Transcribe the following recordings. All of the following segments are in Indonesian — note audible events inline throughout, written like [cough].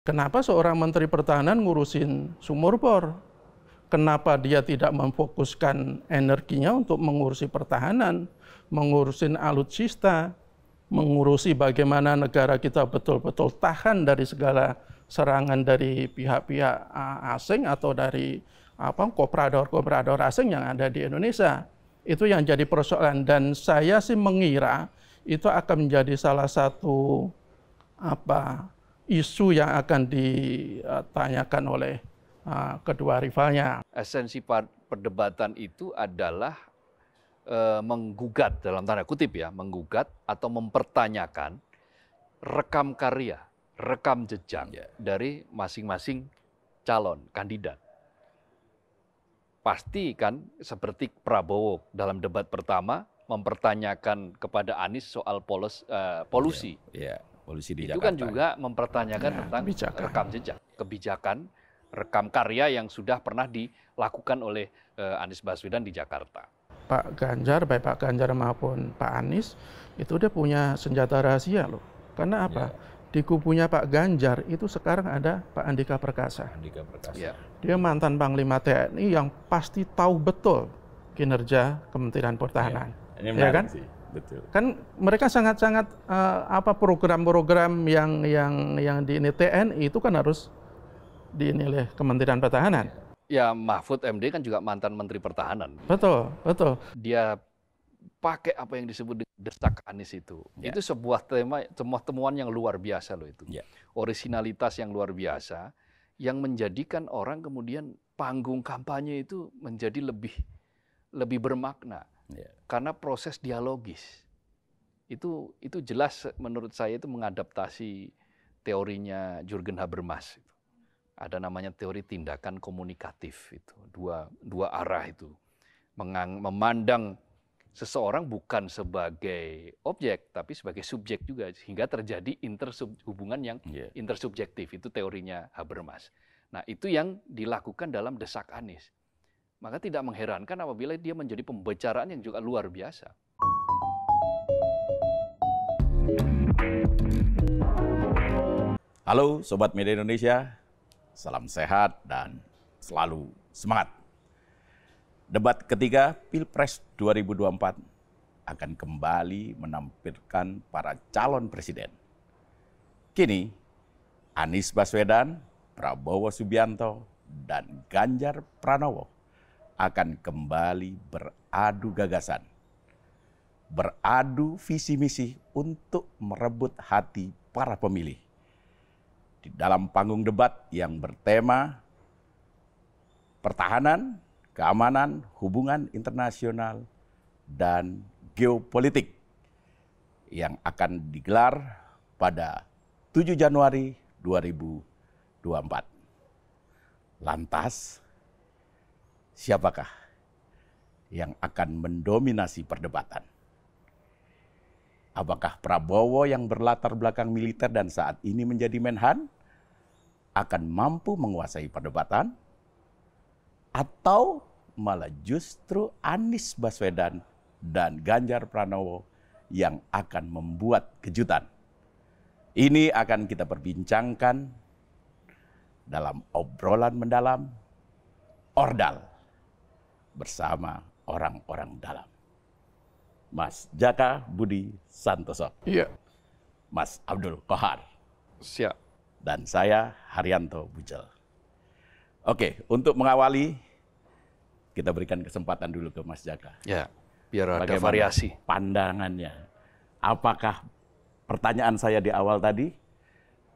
Kenapa seorang menteri pertahanan ngurusin sumur bor? Kenapa dia tidak memfokuskan energinya untuk mengurusi pertahanan, mengurusin alutsista, mengurusi bagaimana negara kita betul-betul tahan dari segala serangan dari pihak-pihak asing atau dari apa koprador-koprador asing yang ada di Indonesia. Itu yang jadi persoalan dan saya sih mengira itu akan menjadi salah satu apa isu yang akan ditanyakan oleh uh, kedua rivalnya. Esensi perdebatan itu adalah uh, menggugat dalam tanda kutip ya, menggugat atau mempertanyakan rekam karya, rekam jejak yeah. dari masing-masing calon kandidat. Pasti kan seperti Prabowo dalam debat pertama mempertanyakan kepada Anies soal polos, uh, polusi. Yeah. Yeah polisi di itu kan Jakarta. kan juga ya. mempertanyakan ya, tentang kebijakan. rekam jejak, kebijakan rekam karya yang sudah pernah dilakukan oleh uh, Anies Baswedan di Jakarta. Pak Ganjar, baik Pak Ganjar maupun Pak Anies, itu udah punya senjata rahasia loh. Karena apa? Ya. Di kubunya Pak Ganjar itu sekarang ada Pak Andika Perkasa. Andika Perkasa. Ya. Dia mantan Panglima TNI yang pasti tahu betul kinerja Kementerian Pertahanan. Ya, ini ya kan? Sih. Betul. Kan mereka sangat-sangat uh, apa program-program yang yang yang di ini TNI itu kan harus oleh Kementerian Pertahanan. Ya Mahfud MD kan juga mantan Menteri Pertahanan. Betul, betul. Dia pakai apa yang disebut desak Anies itu. Ya. Itu sebuah tema, semua temuan yang luar biasa loh itu. Ya. Originalitas yang luar biasa yang menjadikan orang kemudian panggung kampanye itu menjadi lebih lebih bermakna. Iya. karena proses dialogis itu itu jelas menurut saya itu mengadaptasi teorinya Jurgen Habermas itu. Ada namanya teori tindakan komunikatif itu dua dua arah itu Mengang, memandang seseorang bukan sebagai objek tapi sebagai subjek juga sehingga terjadi intersub, hubungan yang yeah. intersubjektif itu teorinya Habermas. Nah, itu yang dilakukan dalam desak Anies. Maka tidak mengherankan apabila dia menjadi pembicaraan yang juga luar biasa. Halo Sobat Media Indonesia, salam sehat dan selalu semangat. Debat ketiga Pilpres 2024 akan kembali menampilkan para calon presiden. Kini, Anies Baswedan, Prabowo Subianto, dan Ganjar Pranowo akan kembali beradu gagasan, beradu visi misi untuk merebut hati para pemilih. Di dalam panggung debat yang bertema pertahanan, keamanan, hubungan internasional, dan geopolitik yang akan digelar pada 7 Januari 2024. Lantas, siapakah yang akan mendominasi perdebatan? Apakah Prabowo yang berlatar belakang militer dan saat ini menjadi Menhan akan mampu menguasai perdebatan? Atau malah justru Anies Baswedan dan Ganjar Pranowo yang akan membuat kejutan? Ini akan kita perbincangkan dalam obrolan mendalam Ordal bersama orang-orang dalam. Mas Jaka Budi Santoso. Iya. Mas Abdul Kohar. Siap. Dan saya Haryanto Bujel. Oke, untuk mengawali kita berikan kesempatan dulu ke Mas Jaka. Ya, biar ada Bagaimana variasi. Pandangannya. Apakah pertanyaan saya di awal tadi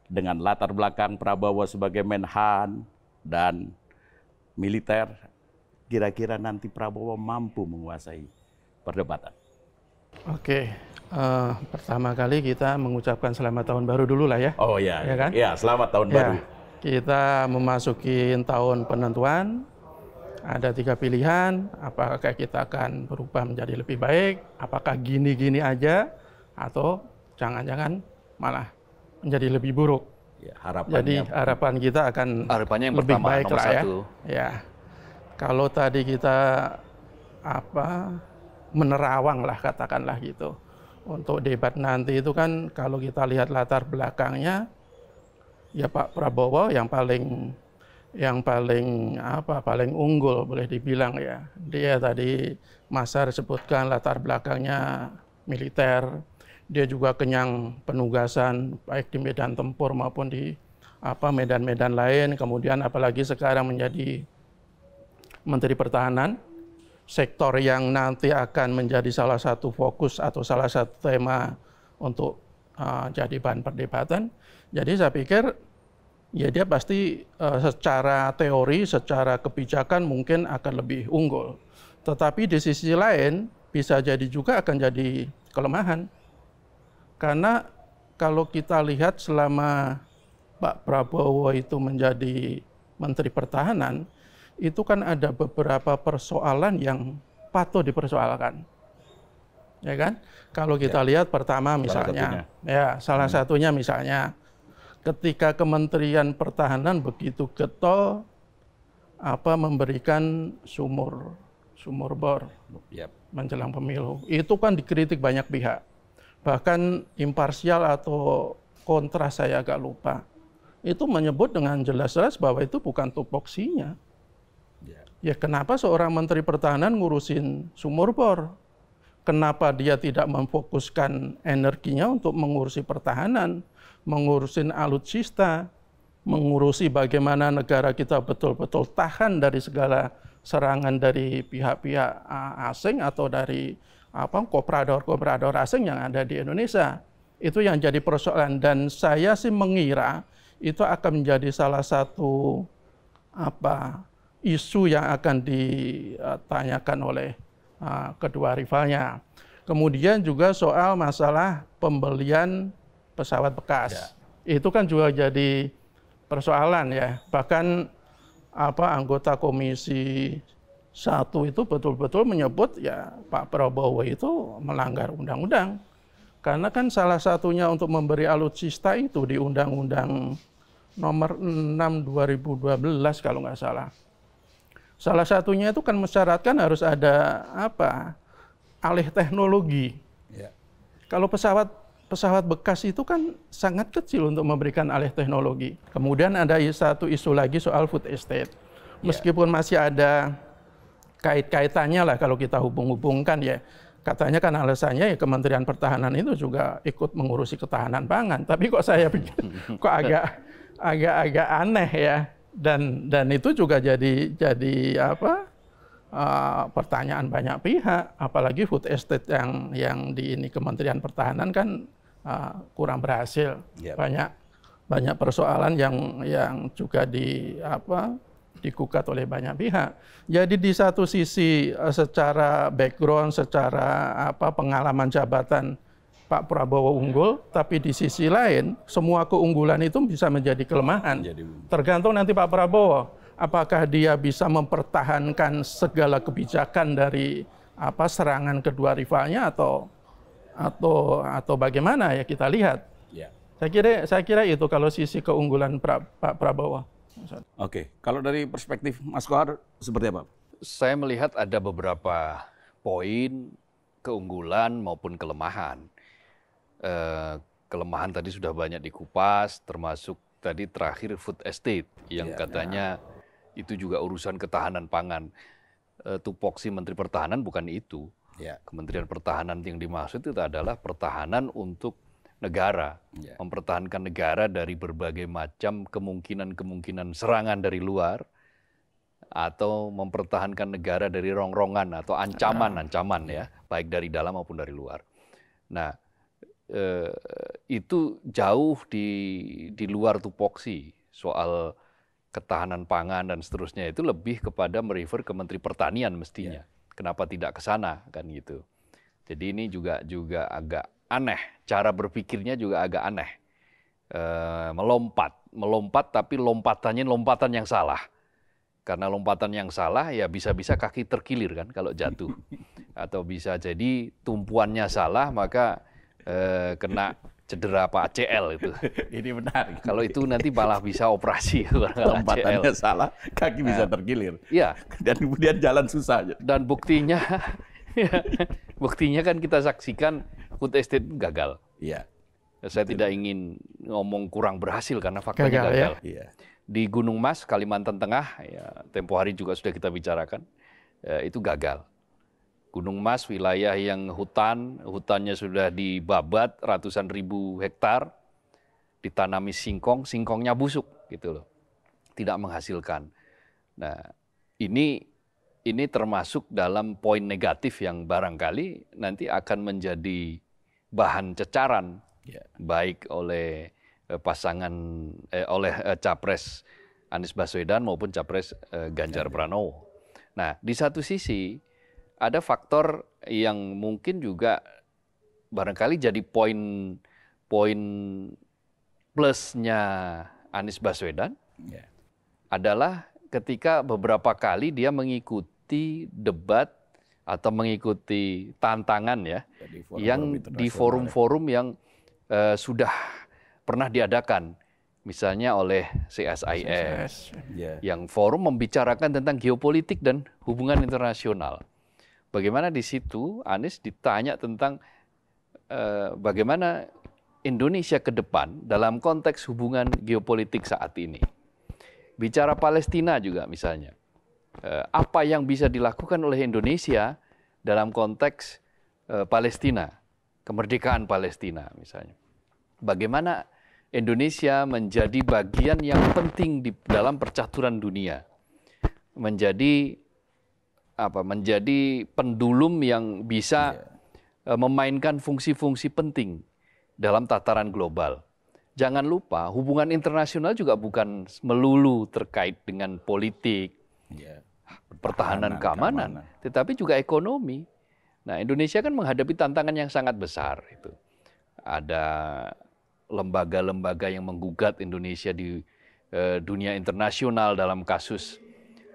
dengan latar belakang Prabowo sebagai Menhan dan militer kira-kira nanti Prabowo mampu menguasai perdebatan? Oke, uh, pertama kali kita mengucapkan selamat tahun baru dulu lah ya. Oh iya, ya kan? Ya, selamat tahun ya. baru. Kita memasuki tahun penentuan, ada tiga pilihan, apakah kita akan berubah menjadi lebih baik, apakah gini-gini aja, atau jangan-jangan malah menjadi lebih buruk. Ya, harapannya, Jadi harapan kita akan harapannya yang lebih pertama, baik nomor lah ya. satu. ya. Kalau tadi kita apa menerawang lah katakanlah gitu. Untuk debat nanti itu kan kalau kita lihat latar belakangnya ya Pak Prabowo yang paling yang paling apa paling unggul boleh dibilang ya. Dia tadi masa disebutkan latar belakangnya militer. Dia juga kenyang penugasan baik di medan tempur maupun di apa medan-medan lain. Kemudian apalagi sekarang menjadi Menteri Pertahanan, sektor yang nanti akan menjadi salah satu fokus atau salah satu tema untuk uh, jadi bahan perdebatan. Jadi saya pikir ya dia pasti uh, secara teori, secara kebijakan mungkin akan lebih unggul. Tetapi di sisi lain bisa jadi juga akan jadi kelemahan. Karena kalau kita lihat selama Pak Prabowo itu menjadi Menteri Pertahanan, itu kan ada beberapa persoalan yang patut dipersoalkan. Ya kan? Kalau kita ya. lihat pertama misalnya, salah ya salah hmm. satunya misalnya ketika Kementerian Pertahanan begitu getol apa memberikan sumur sumur bor yep. Ya. menjelang pemilu. Itu kan dikritik banyak pihak. Bahkan imparsial atau kontra saya agak lupa. Itu menyebut dengan jelas-jelas bahwa itu bukan tupoksinya. Ya kenapa seorang Menteri Pertahanan ngurusin sumur bor? Kenapa dia tidak memfokuskan energinya untuk mengurusi pertahanan, mengurusin alutsista, mengurusi bagaimana negara kita betul-betul tahan dari segala serangan dari pihak-pihak asing atau dari apa koprador-koprador asing yang ada di Indonesia. Itu yang jadi persoalan dan saya sih mengira itu akan menjadi salah satu apa isu yang akan ditanyakan oleh ah, kedua rivalnya. Kemudian juga soal masalah pembelian pesawat bekas. Ya. Itu kan juga jadi persoalan ya. Bahkan apa anggota komisi satu itu betul-betul menyebut ya Pak Prabowo itu melanggar undang-undang. Karena kan salah satunya untuk memberi alutsista itu di Undang-Undang nomor 6 2012 kalau nggak salah. Salah satunya itu kan mensyaratkan harus ada apa? alih teknologi. Ya. Kalau pesawat pesawat bekas itu kan sangat kecil untuk memberikan alih teknologi. Kemudian ada satu isu lagi soal food estate. Ya. Meskipun ya. masih ada kait-kaitannya lah kalau kita hubung-hubungkan ya. Katanya kan alasannya ya Kementerian Pertahanan itu juga ikut mengurusi ketahanan pangan. Tapi kok saya pikir [laughs] kok agak agak-agak aneh ya dan dan itu juga jadi jadi apa uh, pertanyaan banyak pihak apalagi food estate yang yang di ini Kementerian Pertahanan kan uh, kurang berhasil yep. Iya. banyak banyak persoalan yang yang juga di apa dikukat oleh banyak pihak jadi di satu sisi eh, secara background secara apa pengalaman jabatan Pak Prabowo unggul, tapi di sisi lain semua keunggulan itu bisa menjadi kelemahan. Tergantung nanti Pak Prabowo apakah dia bisa mempertahankan segala kebijakan dari apa serangan kedua rivalnya atau atau atau bagaimana ya kita lihat. Ya. Saya kira saya kira itu kalau sisi keunggulan pra, Pak Prabowo. Oke, kalau dari perspektif Mas Kohar seperti apa? Saya melihat ada beberapa poin keunggulan maupun kelemahan Eh, kelemahan tadi sudah banyak dikupas, termasuk tadi terakhir food estate yang yeah, katanya yeah. itu juga urusan ketahanan pangan. Eh, tupoksi Menteri Pertahanan bukan itu. Yeah. Kementerian Pertahanan yang dimaksud itu adalah pertahanan untuk negara, yeah. mempertahankan negara dari berbagai macam kemungkinan-kemungkinan serangan dari luar atau mempertahankan negara dari rongrongan atau ancaman-ancaman ya, ah. baik dari dalam maupun dari luar. Nah, eh, itu jauh di di luar tupoksi soal ketahanan pangan dan seterusnya itu lebih kepada merefer ke Menteri Pertanian mestinya. Ya. Kenapa tidak ke sana kan gitu. Jadi ini juga juga agak aneh cara berpikirnya juga agak aneh. E, melompat, melompat tapi lompatannya lompatan yang salah. Karena lompatan yang salah ya bisa-bisa kaki terkilir kan kalau jatuh. [laughs] Atau bisa jadi tumpuannya salah maka Eh, kena cedera pak ACL itu. [laughs] Ini benar. Kalau itu nanti malah bisa operasi Kalau [laughs] Tempatannya salah, kaki bisa nah. tergilir. Iya. Dan kemudian jalan susah. Dan buktinya, [laughs] buktinya kan kita saksikan food estate gagal. Iya. Saya Betul. tidak ingin ngomong kurang berhasil karena faktanya gagal. gagal. Ya. Iya. Di Gunung Mas, Kalimantan Tengah, ya, tempo hari juga sudah kita bicarakan, ya, itu gagal. Gunung Mas wilayah yang hutan, hutannya sudah dibabat ratusan ribu hektar, ditanami singkong, singkongnya busuk gitu loh. Tidak menghasilkan. Nah, ini ini termasuk dalam poin negatif yang barangkali nanti akan menjadi bahan cecaran ya. baik oleh eh, pasangan eh, oleh eh, capres Anies Baswedan maupun capres eh, Ganjar Pranowo. Nah, di satu sisi ada faktor yang mungkin juga barangkali jadi poin poin plusnya Anies Baswedan yeah. adalah ketika beberapa kali dia mengikuti debat atau mengikuti tantangan ya, ya di forum yang di forum-forum yang uh, sudah pernah diadakan misalnya oleh CSIS, CSIS. Ya. yang forum membicarakan tentang geopolitik dan hubungan internasional Bagaimana di situ Anies ditanya tentang eh, bagaimana Indonesia ke depan dalam konteks hubungan geopolitik saat ini. Bicara Palestina juga misalnya. Eh, apa yang bisa dilakukan oleh Indonesia dalam konteks eh, Palestina, kemerdekaan Palestina misalnya. Bagaimana Indonesia menjadi bagian yang penting di dalam percaturan dunia, menjadi apa menjadi pendulum yang bisa yeah. Iya. memainkan fungsi-fungsi penting dalam tataran global. Jangan lupa hubungan internasional juga bukan melulu terkait dengan politik, yeah. Iya. pertahanan, keamanan, keamanan, tetapi juga ekonomi. Nah, Indonesia kan menghadapi tantangan yang sangat besar itu. Ada lembaga-lembaga yang menggugat Indonesia di eh, dunia internasional dalam kasus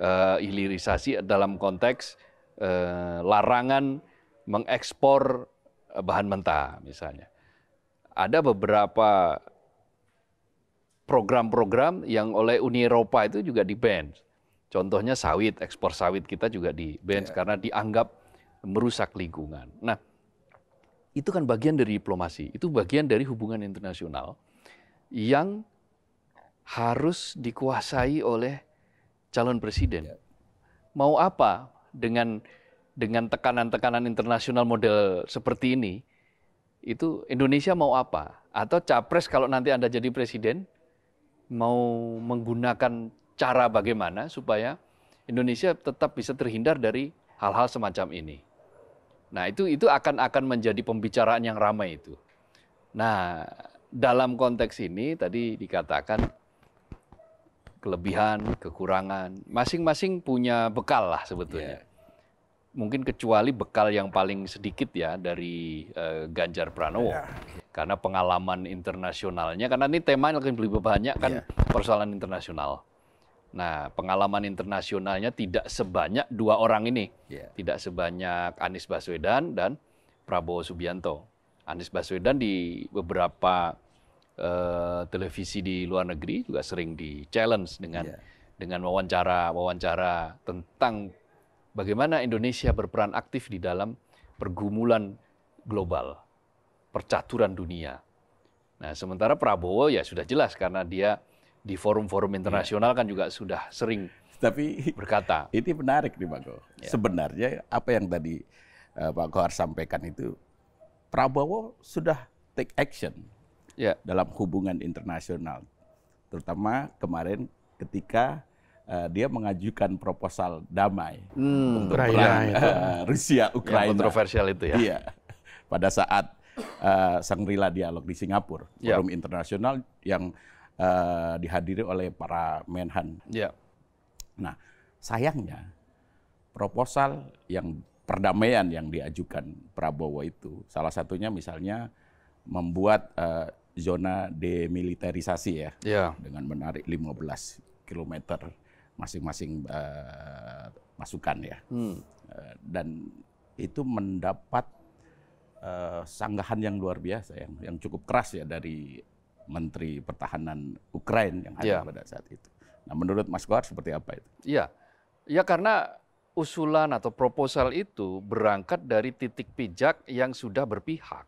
uh, hilirisasi dalam konteks uh, larangan mengekspor eh, bahan mentah misalnya. Ada beberapa program-program yang oleh Uni Eropa itu juga di ban. Contohnya sawit, ekspor sawit kita juga di ban yeah. karena dianggap merusak lingkungan. Nah, itu kan bagian dari diplomasi, itu bagian dari hubungan internasional yang harus dikuasai oleh calon presiden. Ya. Mau apa dengan dengan tekanan-tekanan internasional model seperti ini? Itu Indonesia mau apa? Atau capres kalau nanti Anda jadi presiden mau menggunakan cara bagaimana supaya Indonesia tetap bisa terhindar dari hal-hal semacam ini. Nah, itu itu akan akan menjadi pembicaraan yang ramai itu. Nah, dalam konteks ini tadi dikatakan kelebihan, kekurangan. Masing-masing punya bekal lah sebetulnya. Yeah. Mungkin kecuali bekal yang paling sedikit ya dari uh, Ganjar Pranowo. Yeah. Karena pengalaman internasionalnya, karena ini tema yang lebih banyak kan yeah. persoalan internasional. Nah, pengalaman internasionalnya tidak sebanyak dua orang ini. Yeah. Tidak sebanyak Anies Baswedan dan Prabowo Subianto. Anies Baswedan di beberapa Eh, televisi di luar negeri juga sering di challenge dengan yeah. dengan wawancara wawancara tentang bagaimana Indonesia berperan aktif di dalam pergumulan global, percaturan dunia. Nah, sementara Prabowo ya sudah jelas karena dia di forum-forum internasional yeah. kan juga sudah sering tapi berkata. Ini menarik nih Pak Go. Yeah. Sebenarnya apa yang tadi eh, Pak Gohar sampaikan itu Prabowo sudah take action yeah. dalam hubungan internasional. Terutama kemarin ketika uh, dia mengajukan proposal damai hmm, untuk perang ya, Uh, Rusia Ukraina. Yang kontroversial itu ya. Iya. Pada saat uh, Sangrila dialog di Singapura, yeah. forum internasional yang uh, dihadiri oleh para menhan. Yeah. Nah, sayangnya proposal yang perdamaian yang diajukan Prabowo itu salah satunya misalnya membuat uh, zona demilitarisasi ya, yeah. dengan menarik 15 km masing-masing uh, masukan ya, hmm. uh, dan itu mendapat uh, sanggahan yang luar biasa yang yang cukup keras ya dari Menteri Pertahanan Ukraina yang ada iya. yeah. pada saat itu. Nah, menurut Mas Gohar seperti apa itu? Iya. Ya karena usulan atau proposal itu berangkat dari titik pijak yang sudah berpihak.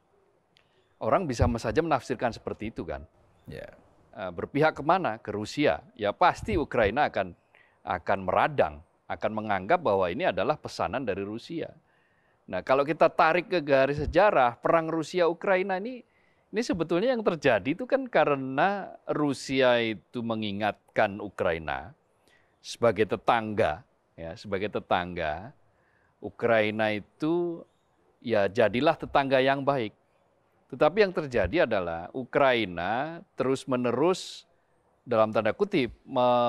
Orang bisa saja menafsirkan seperti itu kan. Yeah. Ya. Berpihak kemana? Ke Rusia. Ya pasti Ukraina akan akan meradang, akan menganggap bahwa ini adalah pesanan dari Rusia. Nah kalau kita tarik ke garis sejarah, perang Rusia-Ukraina ini ini sebetulnya yang terjadi itu kan karena Rusia itu mengingatkan Ukraina sebagai tetangga, ya sebagai tetangga, Ukraina itu ya jadilah tetangga yang baik. Tetapi yang terjadi adalah Ukraina terus-menerus dalam tanda kutip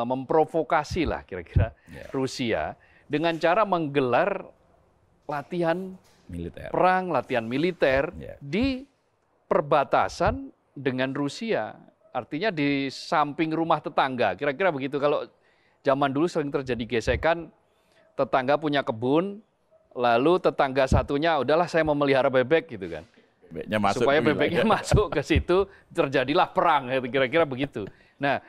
memprovokasi lah kira-kira yeah. Rusia dengan cara menggelar latihan militer. Perang latihan militer yeah. di perbatasan dengan Rusia. Artinya di samping rumah tetangga. Kira-kira begitu kalau zaman dulu sering terjadi gesekan tetangga punya kebun lalu tetangga satunya udahlah saya memelihara bebek gitu kan bebeknya masuk. Supaya bebeknya ya. masuk ke situ terjadilah perang ya, kira-kira begitu. Nah,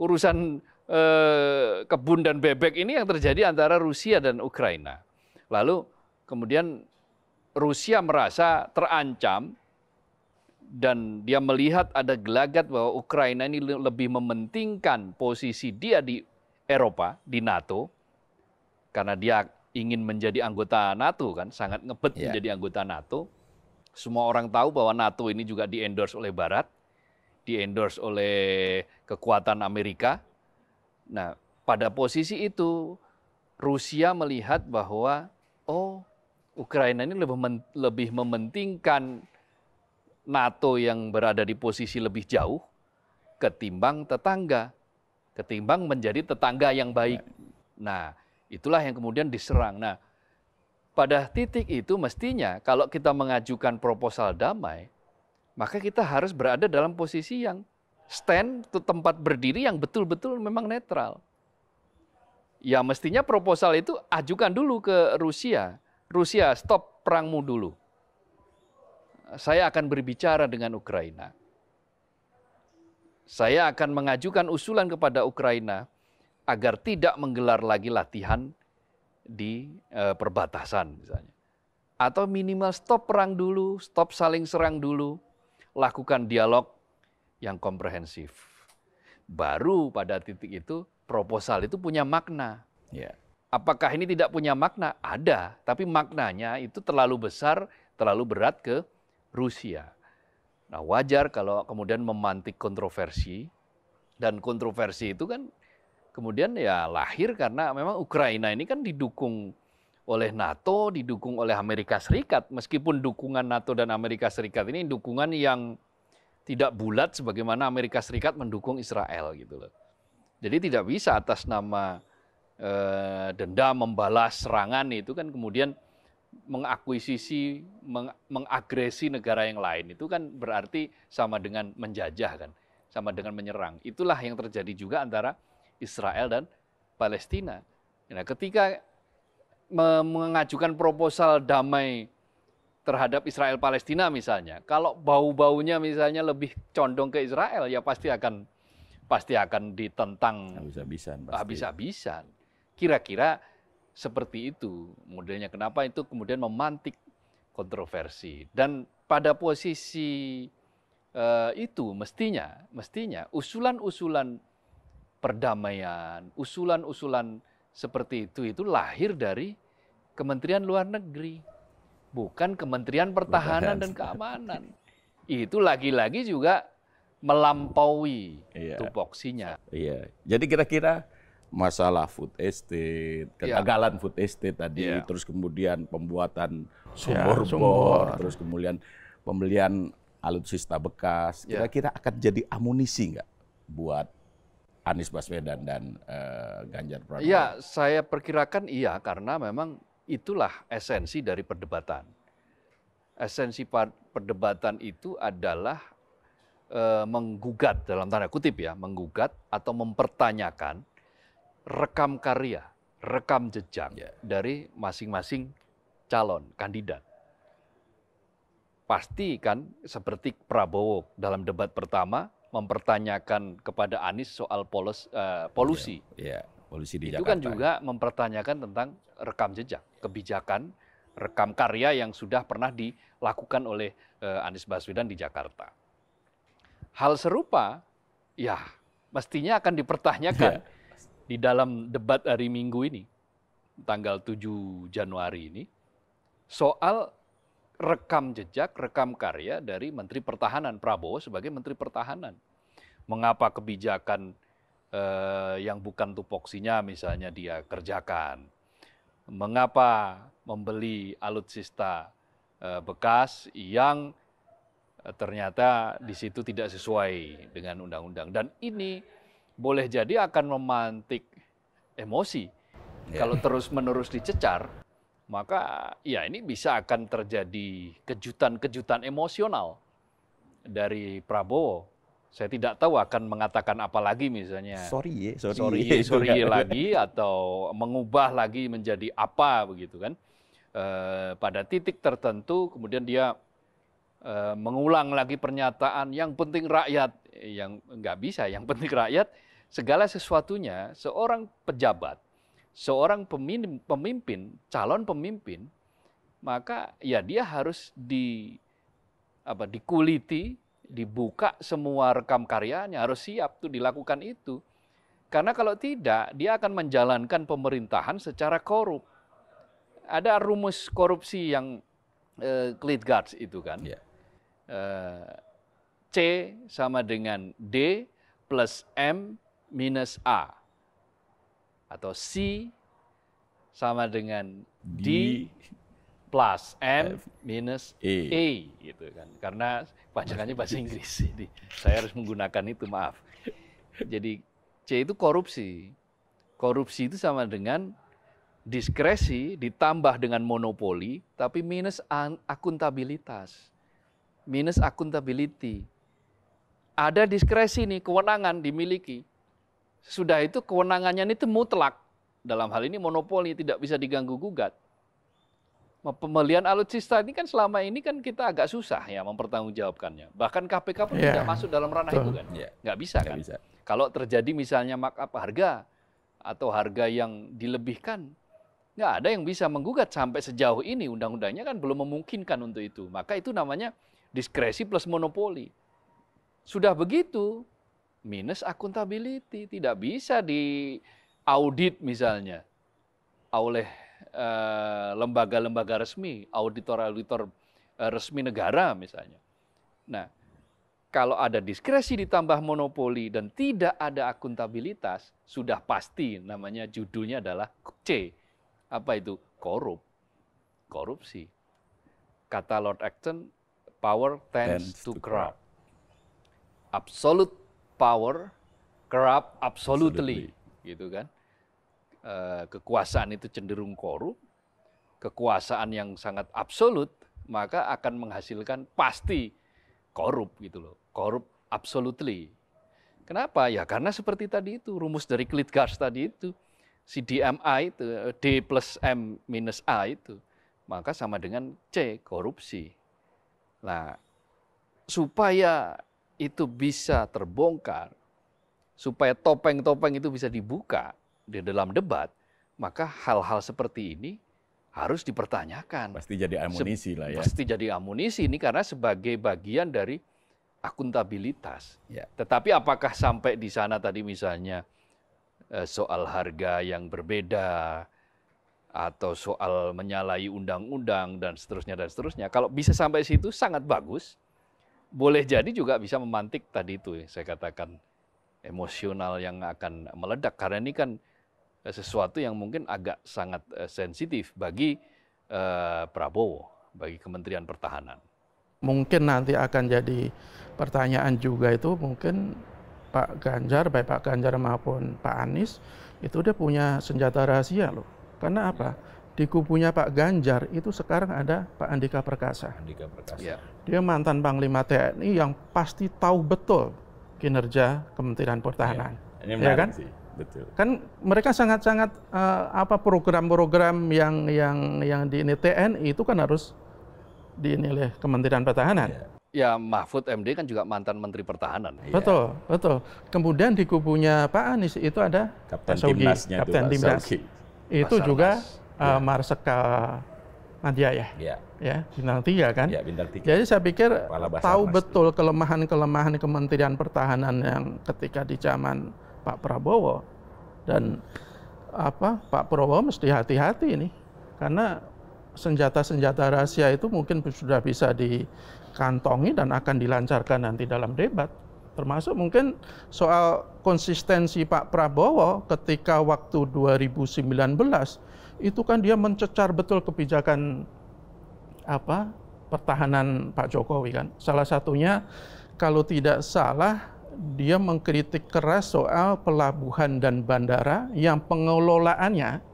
urusan eh, kebun dan bebek ini yang terjadi antara Rusia dan Ukraina. Lalu kemudian Rusia merasa terancam dan dia melihat ada gelagat bahwa Ukraina ini lebih mementingkan posisi dia di Eropa, di NATO, karena dia ingin menjadi anggota NATO kan, sangat ngebet yeah. menjadi anggota NATO. Semua orang tahu bahwa NATO ini juga diendorse oleh Barat, diendorse oleh kekuatan Amerika. Nah, pada posisi itu Rusia melihat bahwa oh Ukraina ini lebih lebih mementingkan NATO yang berada di posisi lebih jauh ketimbang tetangga, ketimbang menjadi tetangga yang baik. Nah, itulah yang kemudian diserang. Nah, pada titik itu mestinya kalau kita mengajukan proposal damai, maka kita harus berada dalam posisi yang stand itu tempat berdiri yang betul-betul memang netral. Ya mestinya proposal itu ajukan dulu ke Rusia. Rusia stop perangmu dulu. Saya akan berbicara dengan Ukraina. Saya akan mengajukan usulan kepada Ukraina agar tidak menggelar lagi latihan di e, perbatasan misalnya. Atau minimal stop perang dulu, stop saling serang dulu, lakukan dialog yang komprehensif. Baru pada titik itu proposal itu punya makna. Yeah. Apakah ini tidak punya makna? Ada, tapi maknanya itu terlalu besar, terlalu berat ke Rusia. Nah, wajar kalau kemudian memantik kontroversi dan kontroversi itu kan Kemudian ya lahir karena memang Ukraina ini kan didukung oleh NATO, didukung oleh Amerika Serikat. Meskipun dukungan NATO dan Amerika Serikat ini dukungan yang tidak bulat sebagaimana Amerika Serikat mendukung Israel gitu loh. Jadi tidak bisa atas nama e, eh, dendam membalas serangan itu kan kemudian mengakuisisi, meng, mengagresi negara yang lain itu kan berarti sama dengan menjajah kan, sama dengan menyerang. Itulah yang terjadi juga antara Israel dan Palestina. Nah, ketika mengajukan proposal damai terhadap Israel Palestina misalnya, kalau bau-baunya misalnya lebih condong ke Israel ya pasti akan pasti akan ditentang habis-habisan. Habis-habisan. Kira-kira seperti itu modelnya. Kenapa itu kemudian memantik kontroversi dan pada posisi uh, itu mestinya mestinya usulan-usulan perdamaian, usulan-usulan seperti itu itu lahir dari Kementerian Luar Negeri, bukan Kementerian Pertahanan bukan. dan Keamanan. Itu lagi-lagi juga melampaui iya. tupoksinya. Iya. Jadi kira-kira masalah food estate, iya. kegagalan iya. food estate tadi, iya. terus kemudian pembuatan iya, sumur ya, bor, terus kemudian pembelian alutsista bekas, iya. kira-kira akan jadi amunisi nggak buat Anies Baswedan dan uh, Ganjar Pranowo? Iya, saya perkirakan iya karena memang itulah esensi dari perdebatan. Esensi perdebatan itu adalah uh, menggugat dalam tanda kutip ya, menggugat atau mempertanyakan rekam karya, rekam jejak yeah. dari masing-masing calon kandidat. Pasti kan seperti Prabowo dalam debat pertama mempertanyakan kepada Anies soal polos, uh, polusi. Yeah, yeah. Polusi di itu kan Jakarta. kan juga ya. mempertanyakan tentang rekam jejak kebijakan rekam karya yang sudah pernah dilakukan oleh uh, Anies Baswedan di Jakarta. Hal serupa, ya mestinya akan dipertanyakan yeah. di dalam debat hari Minggu ini, tanggal 7 Januari ini, soal rekam jejak, rekam karya dari Menteri Pertahanan Prabowo sebagai Menteri Pertahanan mengapa kebijakan eh, yang bukan tupoksinya misalnya dia kerjakan. Mengapa membeli alutsista eh, bekas yang eh, ternyata di situ tidak sesuai dengan undang-undang. Dan ini boleh jadi akan memantik emosi. Yeah. Kalau terus-menerus dicecar, maka ya ini bisa akan terjadi kejutan-kejutan emosional dari Prabowo saya tidak tahu akan mengatakan apa lagi misalnya. Sorry ye, ya, sorry, sorry ye, [laughs] sorry ye lagi atau mengubah lagi menjadi apa begitu kan. E, pada titik tertentu kemudian dia e, mengulang lagi pernyataan yang penting rakyat yang nggak bisa, yang [laughs] penting rakyat segala sesuatunya seorang pejabat, seorang pemimpin, pemimpin calon pemimpin maka ya dia harus di apa dikuliti dibuka semua rekam karyanya, harus siap tuh dilakukan itu. Karena kalau tidak, dia akan menjalankan pemerintahan secara korup. Ada rumus korupsi yang uh, guards itu kan. Yeah. Iya. uh, C sama dengan D plus M minus A. Atau C sama dengan D, D plus M minus E, e gitu kan. Karena panjangannya bahasa [laughs] Inggris. Jadi saya harus menggunakan itu, maaf. Jadi C itu korupsi. Korupsi itu sama dengan diskresi ditambah dengan monopoli tapi minus akuntabilitas. Minus akuntability. Ada diskresi nih, kewenangan dimiliki. Sudah itu kewenangannya itu mutlak. Dalam hal ini monopoli tidak bisa diganggu gugat pembelian alutsista ini kan selama ini kan kita agak susah ya mempertanggungjawabkannya. Bahkan KPK pun yeah. tidak masuk dalam ranah Tuh. itu kan. Yeah. Nggak bisa Nggak kan. Bisa. Kalau terjadi misalnya markup harga atau harga yang dilebihkan, nggak ada yang bisa menggugat sampai sejauh ini. Undang-undangnya kan belum memungkinkan untuk itu. Maka itu namanya diskresi plus monopoli. Sudah begitu, minus akuntabiliti Tidak bisa diaudit misalnya oleh Eh, lembaga-lembaga resmi, auditor-auditor eh, resmi negara misalnya. Nah, kalau ada diskresi ditambah monopoli dan tidak ada akuntabilitas, sudah pasti namanya judulnya adalah C. Apa itu? Korup. Korupsi. Kata Lord Acton, power tends, tends to, to corrupt. corrupt. Absolute power corrupt absolutely. absolutely. Gitu kan? Eh, kekuasaan itu cenderung korup, kekuasaan yang sangat absolut, maka akan menghasilkan pasti korup gitu loh. Korup absolutely. Kenapa? Ya karena seperti tadi itu, rumus dari Klitgars tadi itu, si DMA itu, eh, D plus M minus A itu, maka sama dengan C, korupsi. Nah, supaya itu bisa terbongkar, supaya topeng-topeng itu bisa dibuka, di dalam debat, maka hal-hal seperti ini harus dipertanyakan. Pasti jadi amunisi lah ya. Pasti jadi amunisi ini karena sebagai bagian dari akuntabilitas. Ya. Tetapi apakah sampai di sana tadi misalnya eh, soal harga yang berbeda atau soal menyalahi undang-undang dan seterusnya dan seterusnya. Kalau bisa sampai situ sangat bagus. Boleh jadi juga bisa memantik tadi itu ya, saya katakan emosional yang akan meledak karena ini kan Eh, sesuatu yang mungkin agak sangat eh, sensitif bagi eh, Prabowo, bagi Kementerian Pertahanan. Mungkin nanti akan jadi pertanyaan juga itu mungkin Pak Ganjar, baik Pak Ganjar maupun Pak Anies, itu dia punya senjata rahasia loh. Karena apa? Hmm. Di kubunya Pak Ganjar itu sekarang ada Pak Andika Perkasa. Andika Perkasa. Ya. Dia mantan Panglima TNI yang pasti tahu betul kinerja Kementerian Pertahanan. Ya, ya kan? Sih. Betul. Kan mereka sangat-sangat uh, apa program-program yang yang yang di ini TNI itu kan harus dinilai Kementerian Pertahanan. Yeah. Ya Mahfud MD kan juga mantan Menteri Pertahanan. Iya. Betul, ya. betul. Kemudian di kubunya Pak Anies itu ada Kapten Sogi, Timnasnya Kapten itu Timnas. Itu juga eh, iya. ya. uh, Marsekal ya. Ya. Ya, bintang tiga kan? Ya, bintang tiga. Jadi saya pikir tahu betul kelemahan-kelemahan Kementerian Pertahanan yang ketika di zaman Pak Prabowo dan apa Pak Prabowo mesti hati-hati ini karena senjata-senjata rahasia itu mungkin sudah bisa dikantongi dan akan dilancarkan nanti dalam debat termasuk mungkin soal konsistensi Pak Prabowo ketika waktu 2019 itu kan dia mencecar betul kebijakan apa pertahanan Pak Jokowi kan salah satunya kalau tidak salah dia mengkritik keras soal pelabuhan dan bandara yang pengelolaannya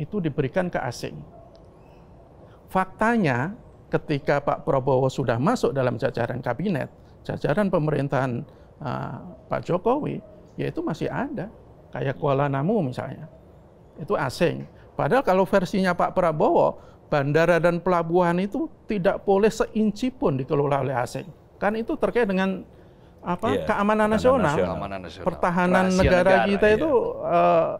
itu diberikan ke asing. Faktanya ketika Pak Prabowo sudah masuk dalam jajaran kabinet, jajaran pemerintahan uh, Pak Jokowi, yaitu masih ada. Kayak Kuala Namu misalnya, itu asing. Padahal kalau versinya Pak Prabowo, bandara dan pelabuhan itu tidak boleh seinci pun dikelola oleh asing. Kan itu terkait dengan apa yeah. Iya, keamanan, nasional, nasional, keamanan nasional, pertahanan Rahasia negara, kita yeah. itu uh,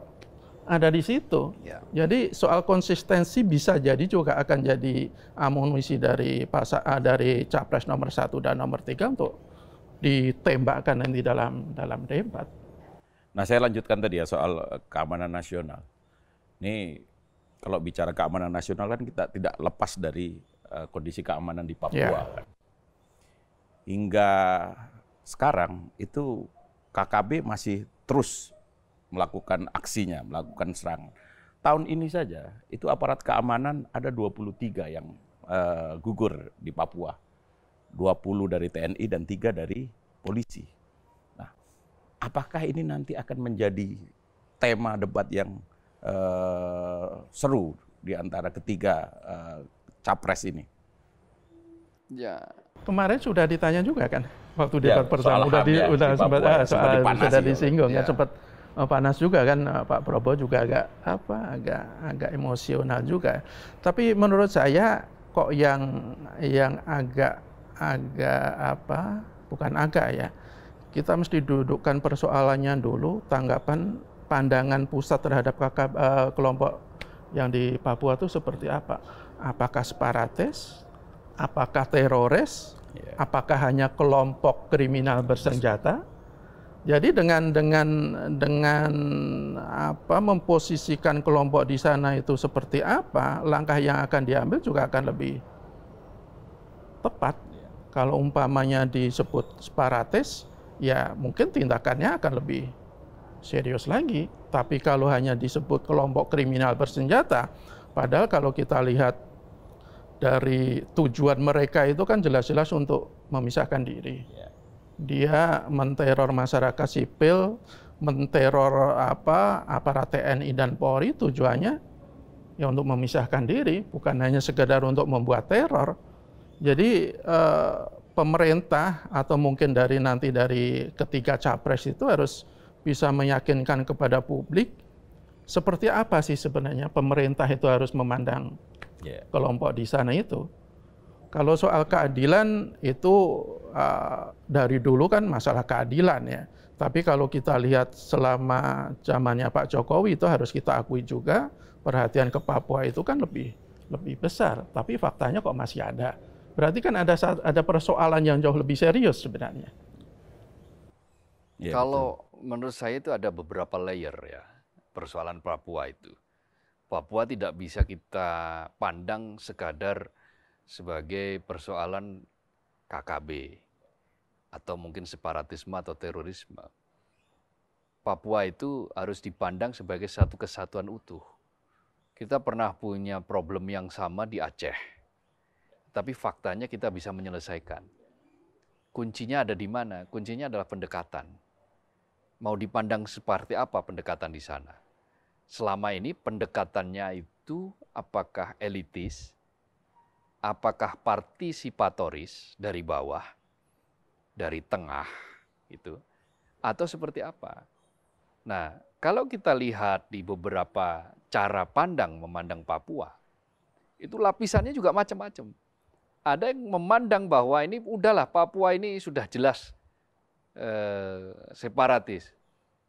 ada di situ. Yeah. Jadi soal konsistensi bisa jadi juga akan jadi amunisi dari pasar eh, dari capres nomor satu dan nomor tiga untuk ditembakkan nanti dalam dalam debat. Nah saya lanjutkan tadi ya soal eh, keamanan nasional. Ini kalau bicara keamanan nasional kan kita tidak lepas dari uh, kondisi keamanan di Papua. Yeah. Hingga sekarang itu KKB masih terus melakukan aksinya, melakukan serangan. Tahun ini saja itu aparat keamanan ada 23 yang uh, gugur di Papua. 20 dari TNI dan 3 dari polisi. Nah, apakah ini nanti akan menjadi tema debat yang uh, seru di antara ketiga uh, capres ini? Ya, kemarin sudah ditanya juga kan waktu debat pertama ya, ya, udah di, sempat, ah, ya, sudah disinggung ya. sempat ah, panas juga kan ah, Pak Prabowo juga agak apa agak agak emosional juga. Tapi menurut saya kok yang yang agak agak apa bukan agak ya. Kita mesti dudukkan persoalannya dulu, tanggapan pandangan pusat terhadap kakak, uh, eh, kelompok yang di Papua itu seperti apa? Apakah separatis? Apakah teroris? Apakah hanya kelompok kriminal bersenjata? Jadi dengan dengan dengan apa memposisikan kelompok di sana itu seperti apa, langkah yang akan diambil juga akan lebih tepat. Kalau umpamanya disebut separatis, ya mungkin tindakannya akan lebih serius lagi. Tapi kalau hanya disebut kelompok kriminal bersenjata, padahal kalau kita lihat dari tujuan mereka itu kan jelas-jelas untuk memisahkan diri. Ya. Dia menteror masyarakat sipil, menteror apa aparat TNI dan Polri tujuannya ya untuk memisahkan diri, bukan hanya sekedar untuk membuat teror. Jadi eh, pemerintah atau mungkin dari nanti dari ketiga capres itu harus bisa meyakinkan kepada publik seperti apa sih sebenarnya pemerintah itu harus memandang yeah. kelompok di sana itu. Kalau soal keadilan itu uh, dari dulu kan masalah keadilan ya. Tapi kalau kita lihat selama zamannya Pak Jokowi itu harus kita akui juga perhatian ke Papua itu kan lebih lebih besar. Tapi faktanya kok masih ada. Berarti kan ada ada persoalan yang jauh lebih serius sebenarnya. Ya, kalau betul. menurut saya itu ada beberapa layer ya persoalan Papua itu. Papua tidak bisa kita pandang sekadar sebagai persoalan KKB atau mungkin separatisme atau terorisme. Papua itu harus dipandang sebagai satu kesatuan utuh. Kita pernah punya problem yang sama di Aceh, tapi faktanya kita bisa menyelesaikan. Kuncinya ada di mana? Kuncinya adalah pendekatan. Mau dipandang seperti apa pendekatan di sana? selama ini pendekatannya itu apakah elitis, apakah partisipatoris dari bawah, dari tengah, gitu, atau seperti apa. Nah, kalau kita lihat di beberapa cara pandang memandang Papua, itu lapisannya juga macam-macam. Ada yang memandang bahwa ini udahlah Papua ini sudah jelas eh, separatis,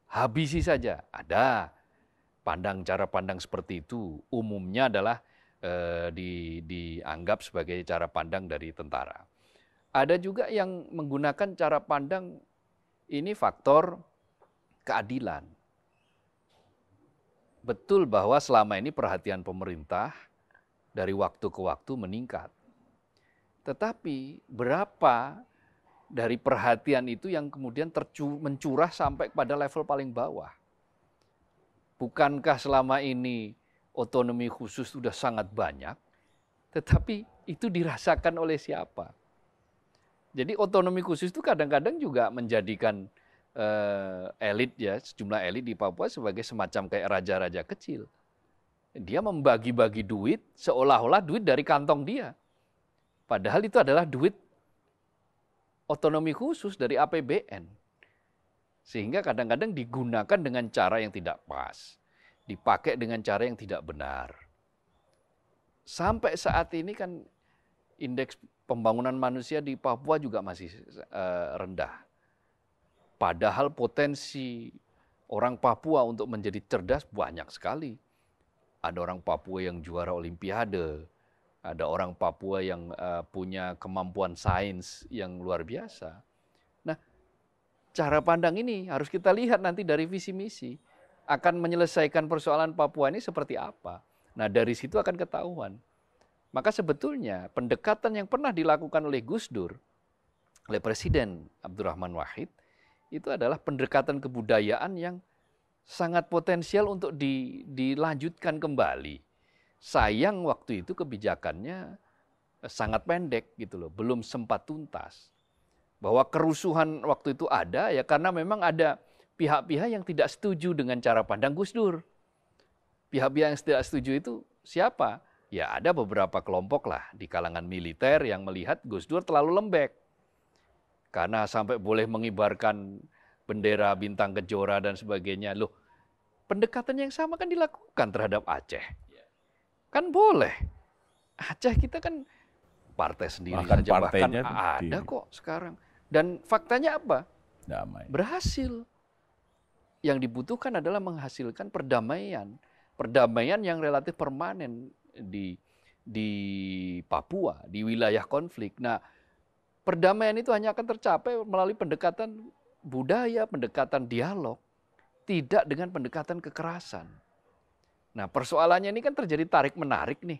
habisi saja. Ada pandang cara pandang seperti itu umumnya adalah eh, di, dianggap sebagai cara pandang dari tentara. Ada juga yang menggunakan cara pandang ini faktor keadilan. Betul bahwa selama ini perhatian pemerintah dari waktu ke waktu meningkat. Tetapi berapa dari perhatian itu yang kemudian tercu mencurah sampai pada level paling bawah? Bukankah selama ini otonomi khusus sudah sangat banyak? Tetapi itu dirasakan oleh siapa? Jadi otonomi khusus itu kadang-kadang juga menjadikan eh, elit ya, sejumlah elit di Papua sebagai semacam kayak raja-raja kecil. Dia membagi-bagi duit seolah-olah duit dari kantong dia. Padahal itu adalah duit otonomi khusus dari APBN. Sehingga kadang-kadang digunakan dengan cara yang tidak pas. Dipakai dengan cara yang tidak benar. Sampai saat ini kan indeks pembangunan manusia di Papua juga masih eh, rendah. Padahal potensi orang Papua untuk menjadi cerdas banyak sekali. Ada orang Papua yang juara olimpiade, ada orang Papua yang eh, punya kemampuan sains yang luar biasa cara pandang ini harus kita lihat nanti dari visi misi akan menyelesaikan persoalan Papua ini seperti apa. Nah, dari situ akan ketahuan. Maka sebetulnya pendekatan yang pernah dilakukan oleh Gus Dur oleh Presiden Abdurrahman Wahid itu adalah pendekatan kebudayaan yang sangat potensial untuk di, dilanjutkan kembali. Sayang waktu itu kebijakannya sangat pendek gitu loh, belum sempat tuntas bahwa kerusuhan waktu itu ada ya karena memang ada pihak-pihak yang tidak setuju dengan cara pandang Gus Dur. Pihak-pihak yang tidak setuju itu siapa? Ya ada beberapa kelompok lah di kalangan militer yang melihat Gus Dur terlalu lembek. Karena sampai boleh mengibarkan bendera bintang kejora dan sebagainya. Loh, pendekatan yang sama kan dilakukan terhadap Aceh. Kan boleh. Aceh kita kan partai sendiri bahkan saja. Bahkan ada kok sekarang dan faktanya apa? Damai. Berhasil. Yang dibutuhkan adalah menghasilkan perdamaian, perdamaian yang relatif permanen di di Papua, di wilayah konflik. Nah, perdamaian itu hanya akan tercapai melalui pendekatan budaya, pendekatan dialog, tidak dengan pendekatan kekerasan. Nah, persoalannya ini kan terjadi tarik-menarik nih.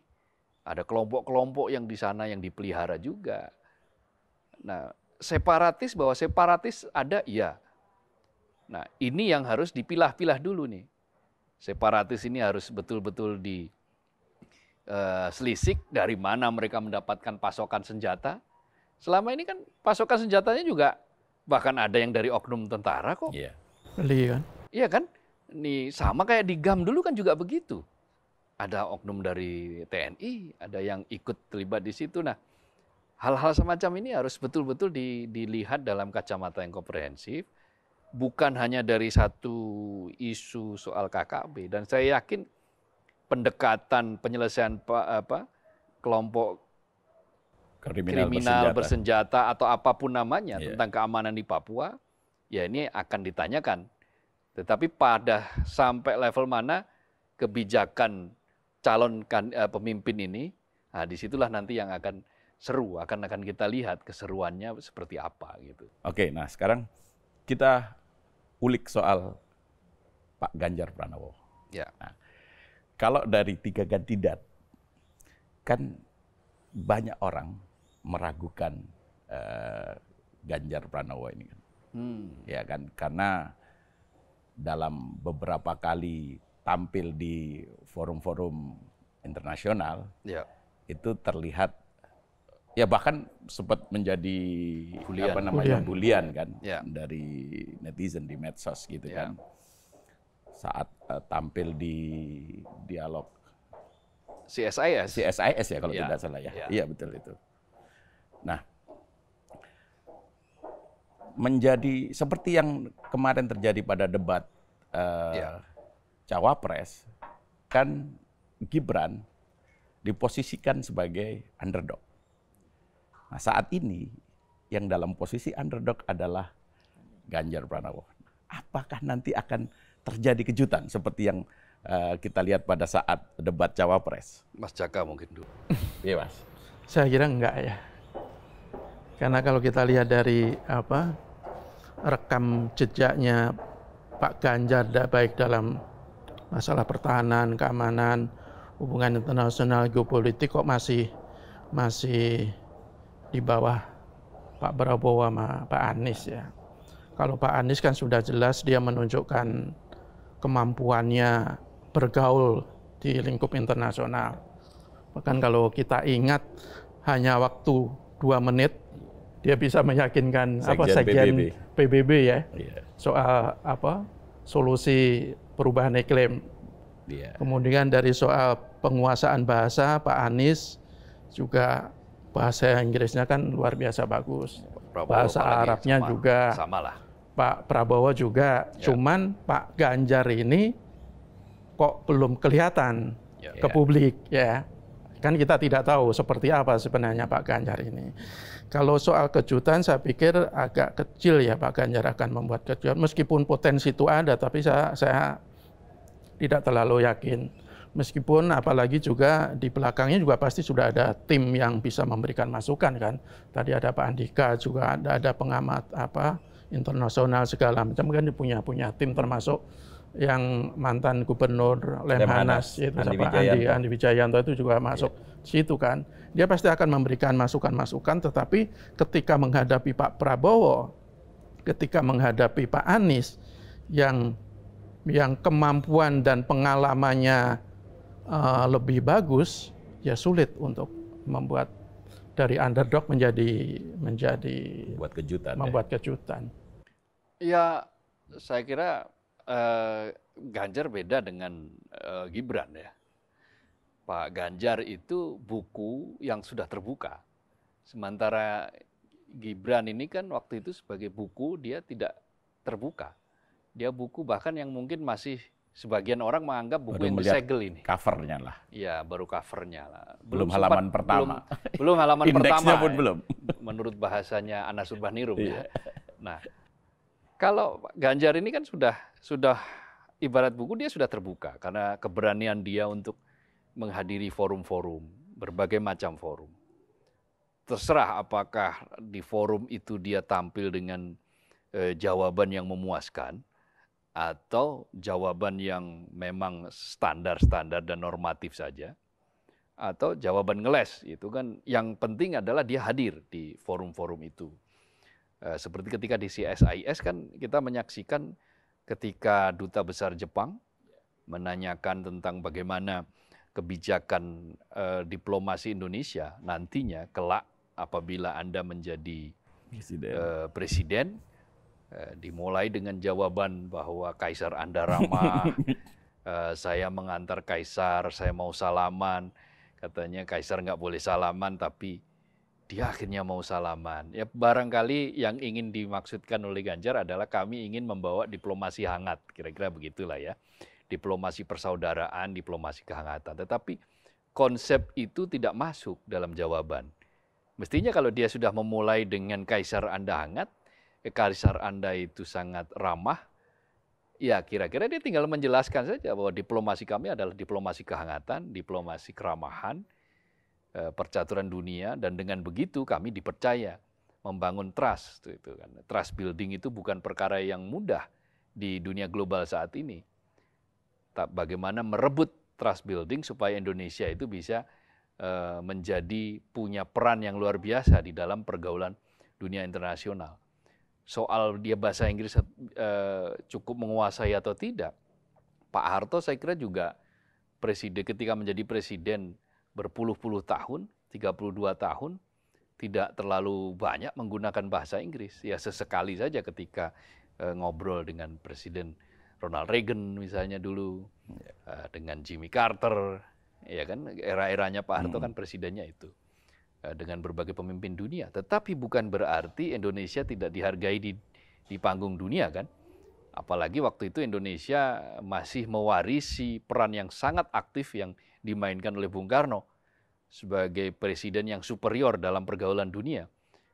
Ada kelompok-kelompok yang di sana yang dipelihara juga. Nah, separatis bahwa separatis ada iya. Nah, ini yang harus dipilah-pilah dulu nih. Separatis ini harus betul-betul di eh, selisik dari mana mereka mendapatkan pasokan senjata. Selama ini kan pasokan senjatanya juga bahkan ada yang dari oknum tentara kok. Iya. Yeah. kan? Iya kan? nih sama kayak di GAM dulu kan juga begitu. Ada oknum dari TNI, ada yang ikut terlibat di situ. Nah, hal-hal semacam ini harus betul-betul di, dilihat dalam kacamata yang komprehensif, bukan hanya dari satu isu soal KKB. Dan saya yakin pendekatan penyelesaian apa kelompok kriminal, kriminal bersenjata. bersenjata atau apapun namanya yeah. tentang keamanan di Papua, ya ini akan ditanyakan. Tetapi pada sampai level mana kebijakan calon kan, eh, pemimpin ini, nah disitulah nanti yang akan seru akan akan kita lihat keseruannya seperti apa gitu. Oke, nah sekarang kita ulik soal Pak Ganjar Pranowo. Ya. Nah, kalau dari tiga kandidat kan banyak orang meragukan eh, Ganjar Pranowo ini kan. Hmm. Ya kan karena dalam beberapa kali tampil di forum-forum internasional ya. itu terlihat ya bahkan sempat menjadi bulian. apa namanya bulian, bulian kan ya. dari netizen di medsos gitu ya. kan saat uh, tampil di dialog CSIS CSIS ya kalau ya. tidak salah ya. ya iya betul itu nah menjadi seperti yang kemarin terjadi pada debat uh, ya. cawapres kan Gibran diposisikan sebagai underdog Nah, saat ini yang dalam posisi underdog adalah Ganjar Pranowo. Apakah nanti akan terjadi kejutan seperti yang uh, kita lihat pada saat debat cawapres? Mas Jaka mungkin dulu. [laughs] Iya mas. Saya kira enggak ya. Karena kalau kita lihat dari apa rekam jejaknya Pak Ganjar baik dalam masalah pertahanan, keamanan, hubungan internasional, geopolitik kok masih masih di bawah Pak Prabowo sama Pak Anies ya. Kalau Pak Anies kan sudah jelas dia menunjukkan kemampuannya bergaul di lingkup internasional. Bahkan kalau kita ingat hanya waktu dua menit dia bisa meyakinkan sekjen apa sekjen PBB, PBB ya yeah. soal apa solusi perubahan iklim. Yeah. Kemudian dari soal penguasaan bahasa Pak Anies juga bahasa Inggrisnya kan luar biasa bagus. Prabowo, bahasa Arabnya sama, juga. lah. Pak Prabowo juga. Ya. Cuman Pak Ganjar ini kok belum kelihatan ya. ke ya. publik ya. Kan kita tidak tahu seperti apa sebenarnya Pak Ganjar ini. Kalau soal kejutan saya pikir agak kecil ya Pak Ganjar akan membuat kejutan. Meskipun potensi itu ada tapi saya saya tidak terlalu yakin meskipun apalagi juga di belakangnya juga pasti sudah ada tim yang bisa memberikan masukan kan. Tadi ada Pak Andika juga ada ada pengamat apa internasional segala macam kan punya punya tim termasuk yang mantan gubernur Lemhanas itu Andi siapa Andi Andi Wijayanto itu juga masuk iya. situ kan. Dia pasti akan memberikan masukan-masukan tetapi ketika menghadapi Pak Prabowo, ketika menghadapi Pak Anies yang yang kemampuan dan pengalamannya Eh, lebih bagus, ya sulit untuk membuat dari underdog menjadi menjadi ya? membuat kejutan. Membuat ya. kejutan. Ya, saya kira uh, Ganjar beda dengan uh, Gibran ya. Pak Ganjar itu buku yang sudah terbuka. Sementara Gibran ini kan waktu itu sebagai buku dia tidak terbuka. Dia buku bahkan yang mungkin masih Sebagian orang menganggap buku baru yang disegel ini. Covernya lah. Iya, baru covernya lah. Belum, belum sempat, halaman pertama. Belum, belum halaman Indeksnya pertama. pun ya. belum. Menurut bahasanya Anas Urbanirum ya. Iya. Nah, kalau Ganjar ini kan sudah sudah ibarat buku dia sudah terbuka karena keberanian dia untuk menghadiri forum-forum, berbagai macam forum. Terserah apakah di forum itu dia tampil dengan e, jawaban yang memuaskan atau jawaban yang memang standar-standar dan normatif saja atau jawaban ngeles itu kan yang penting adalah dia hadir di forum-forum itu eh, seperti ketika di CSIS kan kita menyaksikan ketika duta besar Jepang menanyakan tentang bagaimana kebijakan eh, diplomasi Indonesia nantinya kelak apabila Anda menjadi presiden, eh, presiden Eh, dimulai dengan jawaban bahwa Kaisar Anda ramah, [laughs] eh, saya mengantar Kaisar, saya mau salaman. Katanya Kaisar nggak boleh salaman, tapi dia akhirnya mau salaman. Ya barangkali yang ingin dimaksudkan oleh Ganjar adalah kami ingin membawa diplomasi hangat, kira-kira begitulah ya. Diplomasi persaudaraan, diplomasi kehangatan. Tetapi konsep itu tidak masuk dalam jawaban. Mestinya kalau dia sudah memulai dengan Kaisar Anda hangat, kaisar Anda itu sangat ramah, ya kira-kira dia tinggal menjelaskan saja bahwa diplomasi kami adalah diplomasi kehangatan, diplomasi keramahan, eh, percaturan dunia, dan dengan begitu kami dipercaya membangun trust itu kan. Trust building itu bukan perkara yang mudah di dunia global saat ini. Tak Bagaimana merebut trust building supaya Indonesia itu bisa eh, menjadi punya peran yang luar biasa di dalam pergaulan dunia internasional soal dia bahasa Inggris uh, cukup menguasai atau tidak. Pak Harto saya kira juga presiden ketika menjadi presiden berpuluh-puluh tahun, 32 tahun tidak terlalu banyak menggunakan bahasa Inggris. Ya sesekali saja ketika uh, ngobrol dengan presiden Ronald Reagan misalnya dulu yeah. Ya. dengan Jimmy Carter ya kan era-eranya Pak Harto hmm. kan presidennya itu. Eh, dengan berbagai pemimpin dunia. Tetapi bukan berarti Indonesia tidak dihargai di, di panggung dunia kan. Apalagi waktu itu Indonesia masih mewarisi peran yang sangat aktif yang dimainkan oleh Bung Karno sebagai presiden yang superior dalam pergaulan dunia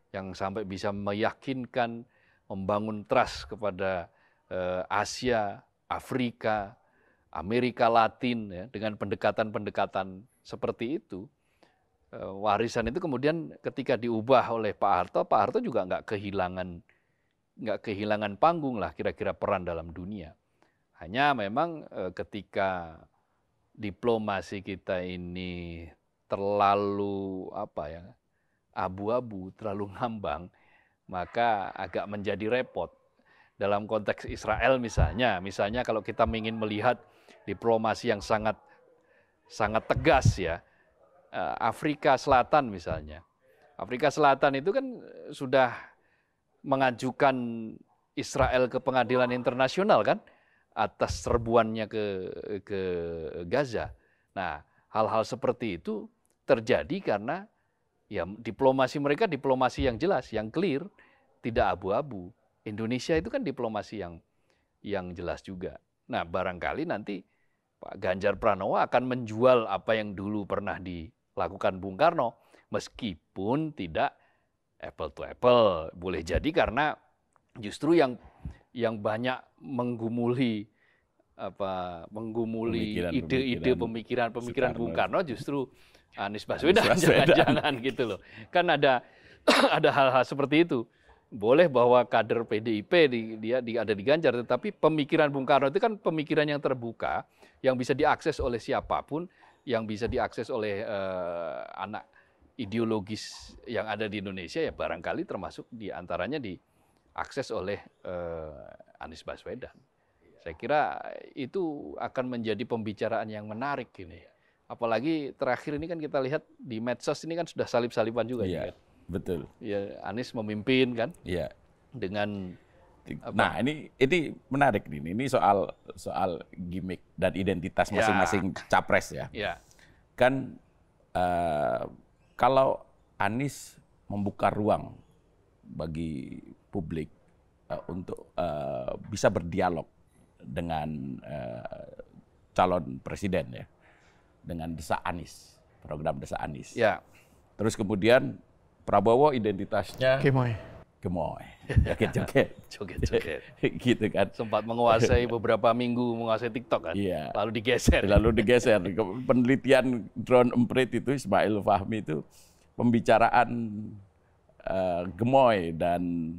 yang sampai bisa meyakinkan membangun trust kepada eh, Asia, Afrika, Amerika Latin ya, dengan pendekatan-pendekatan seperti itu Eh, warisan itu kemudian ketika diubah oleh Pak Harto, Pak Harto juga nggak kehilangan nggak kehilangan panggung lah kira-kira peran dalam dunia. Hanya memang eh, ketika diplomasi kita ini terlalu apa ya abu-abu, terlalu ngambang, maka agak menjadi repot. Dalam konteks Israel misalnya, misalnya kalau kita ingin melihat diplomasi yang sangat sangat tegas ya, Eh, Afrika Selatan misalnya. Afrika Selatan itu kan eh, sudah mengajukan Israel ke pengadilan internasional kan atas serbuannya ke ke Gaza. Nah, hal-hal seperti itu terjadi karena ya diplomasi mereka diplomasi yang jelas, yang clear, tidak abu-abu. Indonesia itu kan diplomasi yang yang jelas juga. Nah, barangkali nanti Pak Ganjar Pranowo akan menjual apa yang dulu pernah di lakukan Bung Karno, meskipun tidak apple to apple. Boleh jadi karena justru yang yang banyak menggumuli apa menggumuli ide-ide pemikiran-pemikiran Bung Karno justru Anies Baswedan jangan-jangan gitu loh. Kan ada [clears throat] ada hal-hal seperti itu. Boleh bahwa kader PDIP di, dia di, ada di Ganjar, tetapi pemikiran Bung Karno itu kan pemikiran yang terbuka, yang bisa diakses oleh siapapun, yang bisa diakses oleh uh, anak ideologis yang ada di Indonesia ya barangkali termasuk diantaranya diakses oleh uh, Anies Baswedan. Saya kira itu akan menjadi pembicaraan yang menarik ini. Apalagi terakhir ini kan kita lihat di medsos ini kan sudah salib-saliban juga. Iya, kan? betul. Ya, Anies memimpin kan. Iya. Dengan Gitu. Apa? Nah ini ini menarik nih. Ini soal soal gimmick dan identitas ya. masing-masing ya. capres ya. ya. Kan uh, kalau Anies membuka ruang bagi publik uh, untuk uh, bisa berdialog dengan uh, calon presiden ya, dengan desa Anies, program desa Anies. Ya. Terus kemudian Prabowo identitasnya Kimoy gemoy. [laughs] Joget-joget. Joget-joget. [laughs] gitu kan. Sempat menguasai [laughs] beberapa minggu menguasai TikTok kan. Iya. Lalu digeser. Lalu digeser. Penelitian drone emprit itu Ismail Fahmi itu pembicaraan uh, gemoy dan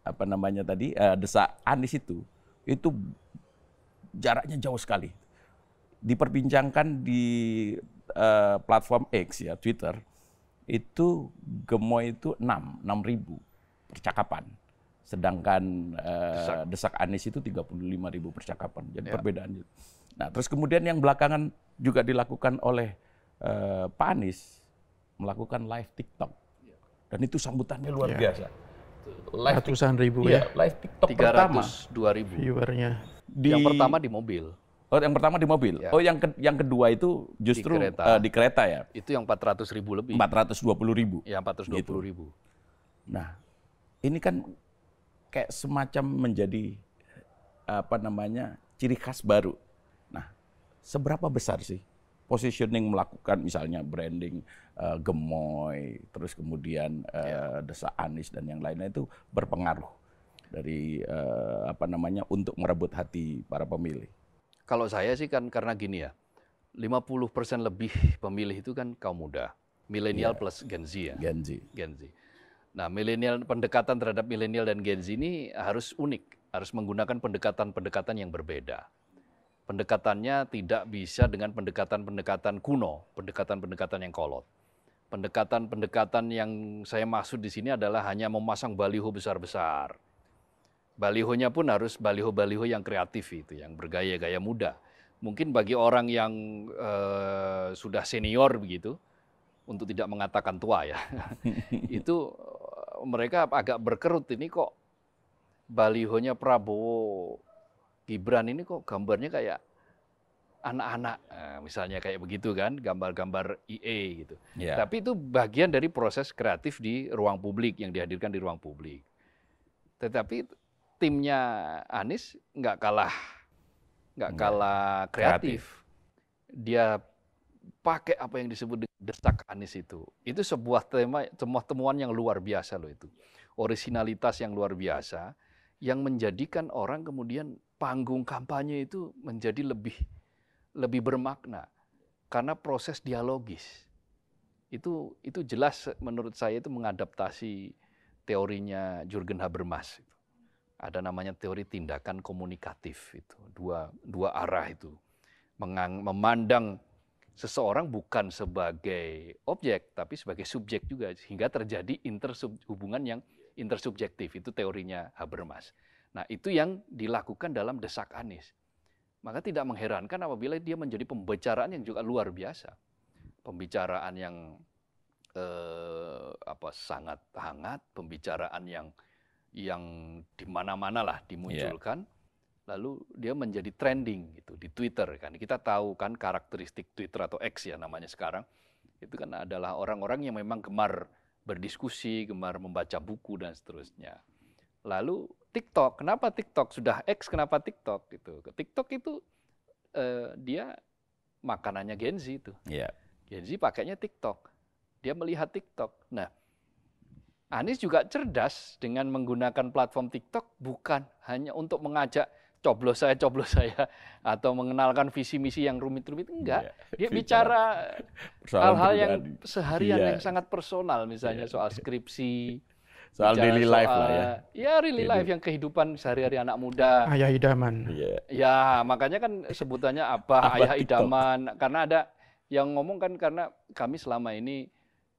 apa namanya tadi uh, eh, desak anis itu itu jaraknya jauh sekali. Diperbincangkan di uh, platform X ya Twitter itu gemoy itu enam, enam ribu percakapan. Sedangkan uh, desak. desak Anies itu 35 ribu percakapan. Jadi ya. perbedaannya. Nah terus kemudian yang belakangan juga dilakukan oleh uh, Pak Anies melakukan live TikTok. Dan itu sambutannya luar ya. biasa. Live Ratusan ribu ya. ya. Live TikTok 300, pertama. ribu. Viewernya. Di, yang pertama di mobil. Oh, yang pertama di mobil. Ya. Oh, yang ke, yang kedua itu justru di kereta. Uh, di kereta ya. Itu yang 400 ribu lebih. 420 ribu. Ya, 420 gitu. ribu. Nah, ini kan kayak semacam menjadi apa namanya ciri khas baru. Nah, seberapa besar sih positioning melakukan misalnya branding uh, gemoy, terus kemudian uh, eh, yeah. desa Anis dan yang lainnya itu berpengaruh dari uh, apa namanya untuk merebut hati para pemilih. Kalau saya sih kan karena gini ya, 50% lebih pemilih itu kan kaum muda, milenial yeah. plus Gen Z ya. Gen Z. Gen Z. Nah, milenial pendekatan terhadap milenial dan Gen Z ini harus unik, harus menggunakan pendekatan-pendekatan yang berbeda. Pendekatannya tidak bisa dengan pendekatan-pendekatan kuno, pendekatan-pendekatan yang kolot. Pendekatan-pendekatan yang saya maksud di sini adalah hanya memasang baliho besar-besar. Balihonya pun harus baliho-baliho yang kreatif itu, yang bergaya-gaya muda mungkin bagi orang yang uh, sudah senior begitu untuk tidak mengatakan tua ya [laughs] itu mereka agak berkerut ini kok balihonya Prabowo Gibran ini kok gambarnya kayak anak-anak nah, misalnya kayak begitu kan gambar-gambar IE gitu. Yeah. Tapi itu bagian dari proses kreatif di ruang publik yang dihadirkan di ruang publik. Tetapi timnya Anies nggak kalah nggak kalah kreatif. kreatif. Dia pakai apa yang disebut desak Anies itu. Itu sebuah tema, sebuah temuan yang luar biasa loh itu. Orisinalitas yang luar biasa yang menjadikan orang kemudian panggung kampanye itu menjadi lebih lebih bermakna karena proses dialogis. Itu itu jelas menurut saya itu mengadaptasi teorinya Jurgen Habermas Ada namanya teori tindakan komunikatif itu, dua dua arah itu. memandang seseorang bukan sebagai objek tapi sebagai subjek juga sehingga terjadi intersub hubungan yang intersubjektif itu teorinya Habermas. Nah, itu yang dilakukan dalam desak Anies. Maka tidak mengherankan apabila dia menjadi pembicaraan yang juga luar biasa. Pembicaraan yang eh, apa sangat hangat, pembicaraan yang yang di mana manalah dimunculkan. Yeah lalu dia menjadi trending gitu di Twitter kan. Kita tahu kan karakteristik Twitter atau X ya namanya sekarang. Itu kan adalah orang-orang yang memang gemar berdiskusi, gemar membaca buku dan seterusnya. Lalu TikTok, kenapa TikTok sudah X kenapa TikTok gitu. TikTok itu eh, dia makanannya Gen Z itu. Yeah. Gen Z pakainya TikTok. Dia melihat TikTok. Nah, Anies juga cerdas dengan menggunakan platform TikTok bukan hanya untuk mengajak coblos saya coblos saya atau mengenalkan visi misi yang rumit-rumit enggak yeah. dia bicara hal-hal yang seharian yeah. yang sangat personal misalnya yeah. soal skripsi soal daily soal, life lah ya ya daily. life yang kehidupan sehari-hari anak muda ayah idaman yeah. ya makanya kan sebutannya apa ayah idaman karena ada yang ngomong kan karena kami selama ini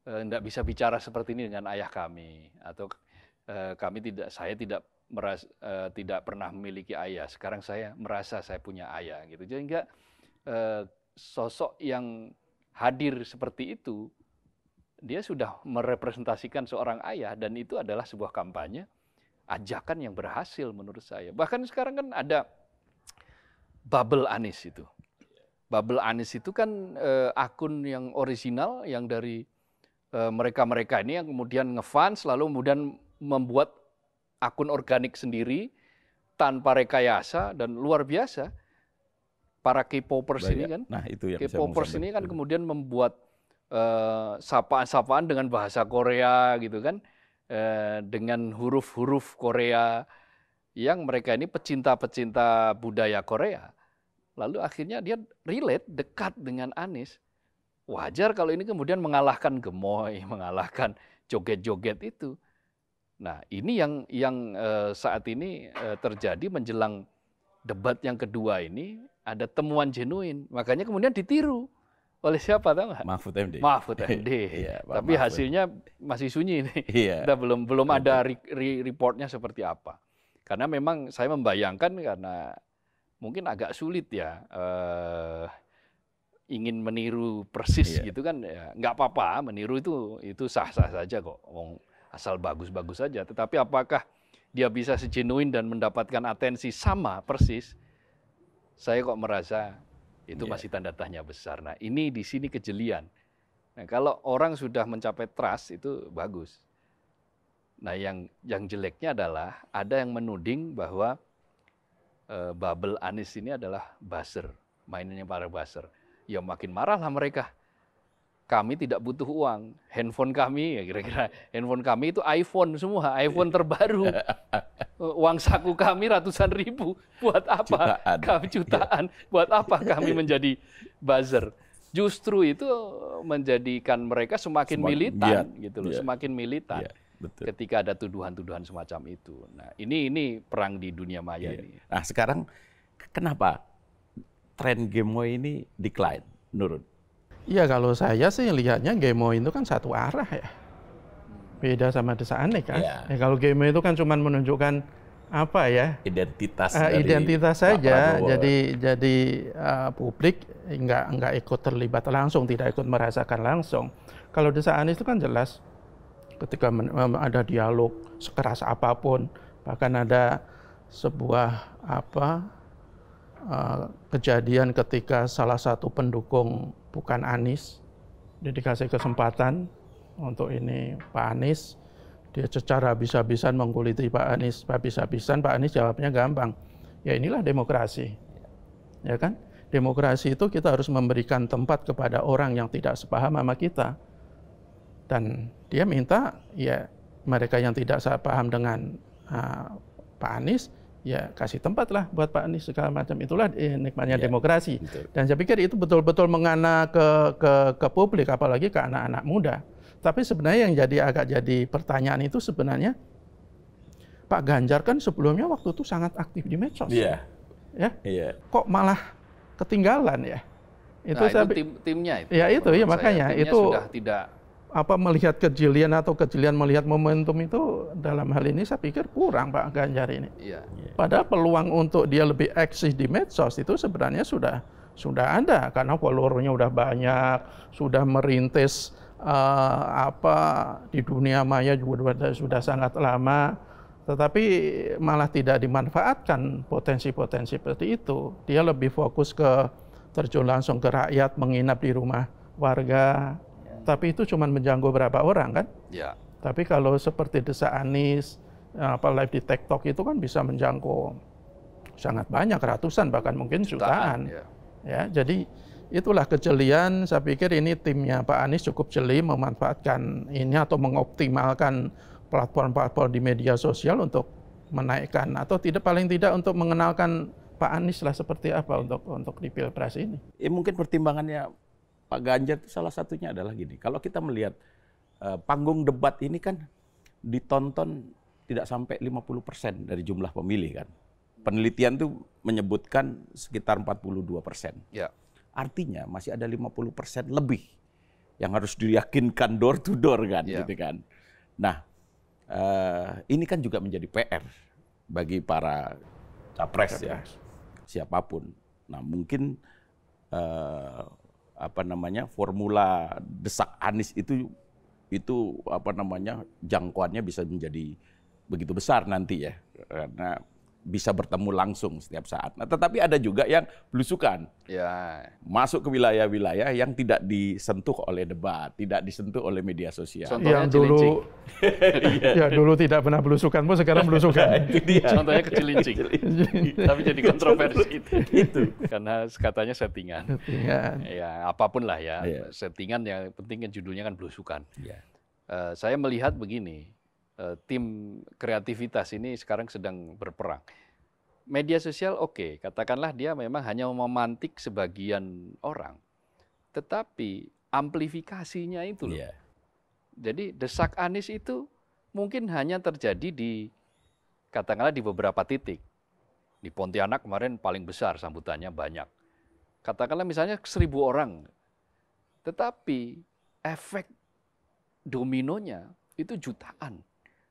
tidak eh, bisa bicara seperti ini dengan ayah kami atau eh, kami tidak saya tidak meras, uh, tidak pernah memiliki ayah. Sekarang saya merasa saya punya ayah gitu. Jadi enggak uh, eh, sosok yang hadir seperti itu dia sudah merepresentasikan seorang ayah dan itu adalah sebuah kampanye ajakan yang berhasil menurut saya. Bahkan sekarang kan ada bubble Anis itu. Bubble Anis itu kan eh, akun yang original yang dari mereka-mereka ini yang kemudian ngefans lalu kemudian membuat akun organik sendiri tanpa rekayasa dan luar biasa para K-popers ini kan. Nah, itu yang K-popers ini kan kemudian membuat sapaan eh, sapaan-sapaan dengan bahasa Korea gitu kan. Uh, dengan huruf-huruf Korea yang mereka ini pecinta-pecinta budaya Korea. Lalu akhirnya dia relate dekat dengan Anies. Wajar kalau ini kemudian mengalahkan gemoy, [laughs] mengalahkan joget-joget itu. Nah, ini yang yang eh, saat ini eh, terjadi menjelang debat yang kedua ini ada temuan genuin. Makanya kemudian ditiru oleh siapa tahu nggak? Mahfud MD. Mahfud MD. [laughs] ya, Tapi Mahfud. hasilnya masih sunyi ini. Iya. Kita belum belum iya, ada re, re, reportnya seperti apa. Karena memang saya membayangkan karena mungkin agak sulit ya. uh, ingin meniru persis iya. gitu kan ya nggak apa-apa meniru itu itu sah-sah saja kok asal bagus-bagus saja. Tetapi apakah dia bisa sejenuin dan mendapatkan atensi sama persis? Saya kok merasa itu yeah. masih tanda tanya besar. Nah, ini di sini kejelian. Nah, kalau orang sudah mencapai trust itu bagus. Nah, yang yang jeleknya adalah ada yang menuding bahwa e, bubble Anis ini adalah buzzer, mainannya para buzzer. Ya makin marahlah mereka kami tidak butuh uang. Handphone kami, ya kira-kira handphone kami itu iPhone semua, iPhone terbaru. [laughs] Uang saku kami ratusan ribu. Buat apa? Jutaan. Kami jutaan. Buat apa kami menjadi buzzer? Justru itu menjadikan mereka semakin, semakin militan, biat. gitu loh, biat. semakin militan. Biat. Betul. Ketika ada tuduhan-tuduhan semacam itu. Nah, ini ini perang di dunia maya iya. ini. Nah, sekarang kenapa tren Gemoy ini decline, menurut Iya kalau saya sih lihatnya Gemo itu kan satu arah ya. Beda sama desa aneh kan. Ya. ya kalau Gemo itu kan cuma menunjukkan apa ya? Identitas. Uh, identitas saja. Jadi jadi uh, publik nggak nggak ikut terlibat langsung, tidak ikut merasakan langsung. Kalau desa Anies itu kan jelas ketika ada dialog sekeras apapun, bahkan ada sebuah apa uh, kejadian ketika salah satu pendukung bukan Anies. Dia dikasih kesempatan untuk ini Pak Anies. Dia secara habis-habisan mengkuliti Pak Anies. Habis-habisan Pak Anies jawabnya gampang. Ya inilah demokrasi. Ya kan? Demokrasi itu kita harus memberikan tempat kepada orang yang tidak sepaham sama kita. Dan dia minta ya mereka yang tidak sepaham dengan uh, Pak Anies ya kasih tempat lah buat Pak Anies segala macam itulah eh, nikmatnya ya, demokrasi betul. dan saya pikir itu betul-betul mengana ke ke ke publik apalagi ke anak-anak muda tapi sebenarnya yang jadi agak jadi pertanyaan itu sebenarnya Pak Ganjar kan sebelumnya waktu itu sangat aktif di medsos iya. Ya. ya ya. kok malah ketinggalan ya itu nah, saya itu tim, timnya itu ya itu ya makanya itu sudah tidak apa melihat kejelian atau kejelian melihat momentum itu dalam hal ini saya pikir kurang Pak Ganjar ini. Iya. Padahal peluang untuk dia lebih eksis di medsos itu sebenarnya sudah sudah ada karena followernya sudah banyak, sudah merintis uh, apa di dunia maya juga sudah, sudah sangat lama, tetapi malah tidak dimanfaatkan potensi-potensi seperti itu. Dia lebih fokus ke terjun langsung ke rakyat, menginap di rumah warga, tapi itu cuma menjangkau berapa orang kan? Ya. Tapi kalau seperti desa Anis, apa live di TikTok itu kan bisa menjangkau sangat banyak ratusan bahkan mungkin jutaan. Ya. ya, jadi itulah kejelian. Saya pikir ini timnya Pak Anis cukup jeli memanfaatkan ini atau mengoptimalkan platform-platform di media sosial untuk menaikkan atau tidak paling tidak untuk mengenalkan Pak Anies lah seperti apa untuk untuk di pilpres ini. Ya, mungkin pertimbangannya Pak Ganjar itu salah satunya adalah gini. Kalau kita melihat uh, panggung debat ini kan ditonton tidak sampai 50% dari jumlah pemilih kan. Penelitian itu menyebutkan sekitar 42%. Ya. Artinya masih ada 50% lebih yang harus diyakinkan door to door kan ya. gitu kan. Nah, uh, ini kan juga menjadi PR bagi para capres ya. Siapapun. Nah, mungkin uh, apa namanya formula desak Anies itu itu apa namanya jangkauannya bisa menjadi begitu besar nanti ya karena bisa bertemu langsung setiap saat. Nah, tetapi ada juga yang belusukan, ya. masuk ke wilayah-wilayah yang tidak disentuh oleh debat, tidak disentuh oleh media sosial. Contohnya yang dulu, [laughs] ya dulu tidak pernah belusukan, pun sekarang [laughs] belusukan. Contohnya kecilincing, tapi jadi kontroversi itu. [laughs] itu. Karena katanya settingan. settingan. Ya, apapun lah ya, ya. settingan yang penting kan judulnya kan belusukan. Ya. Uh, saya melihat begini, Eh, tim kreativitas ini sekarang sedang berperang. Media sosial oke, okay, katakanlah dia memang hanya memantik sebagian orang. Tetapi amplifikasinya itu loh. Yeah. Jadi desak Anies itu mungkin hanya terjadi di katakanlah di beberapa titik. Di Pontianak kemarin paling besar sambutannya banyak. Katakanlah misalnya seribu orang. Tetapi efek dominonya itu jutaan.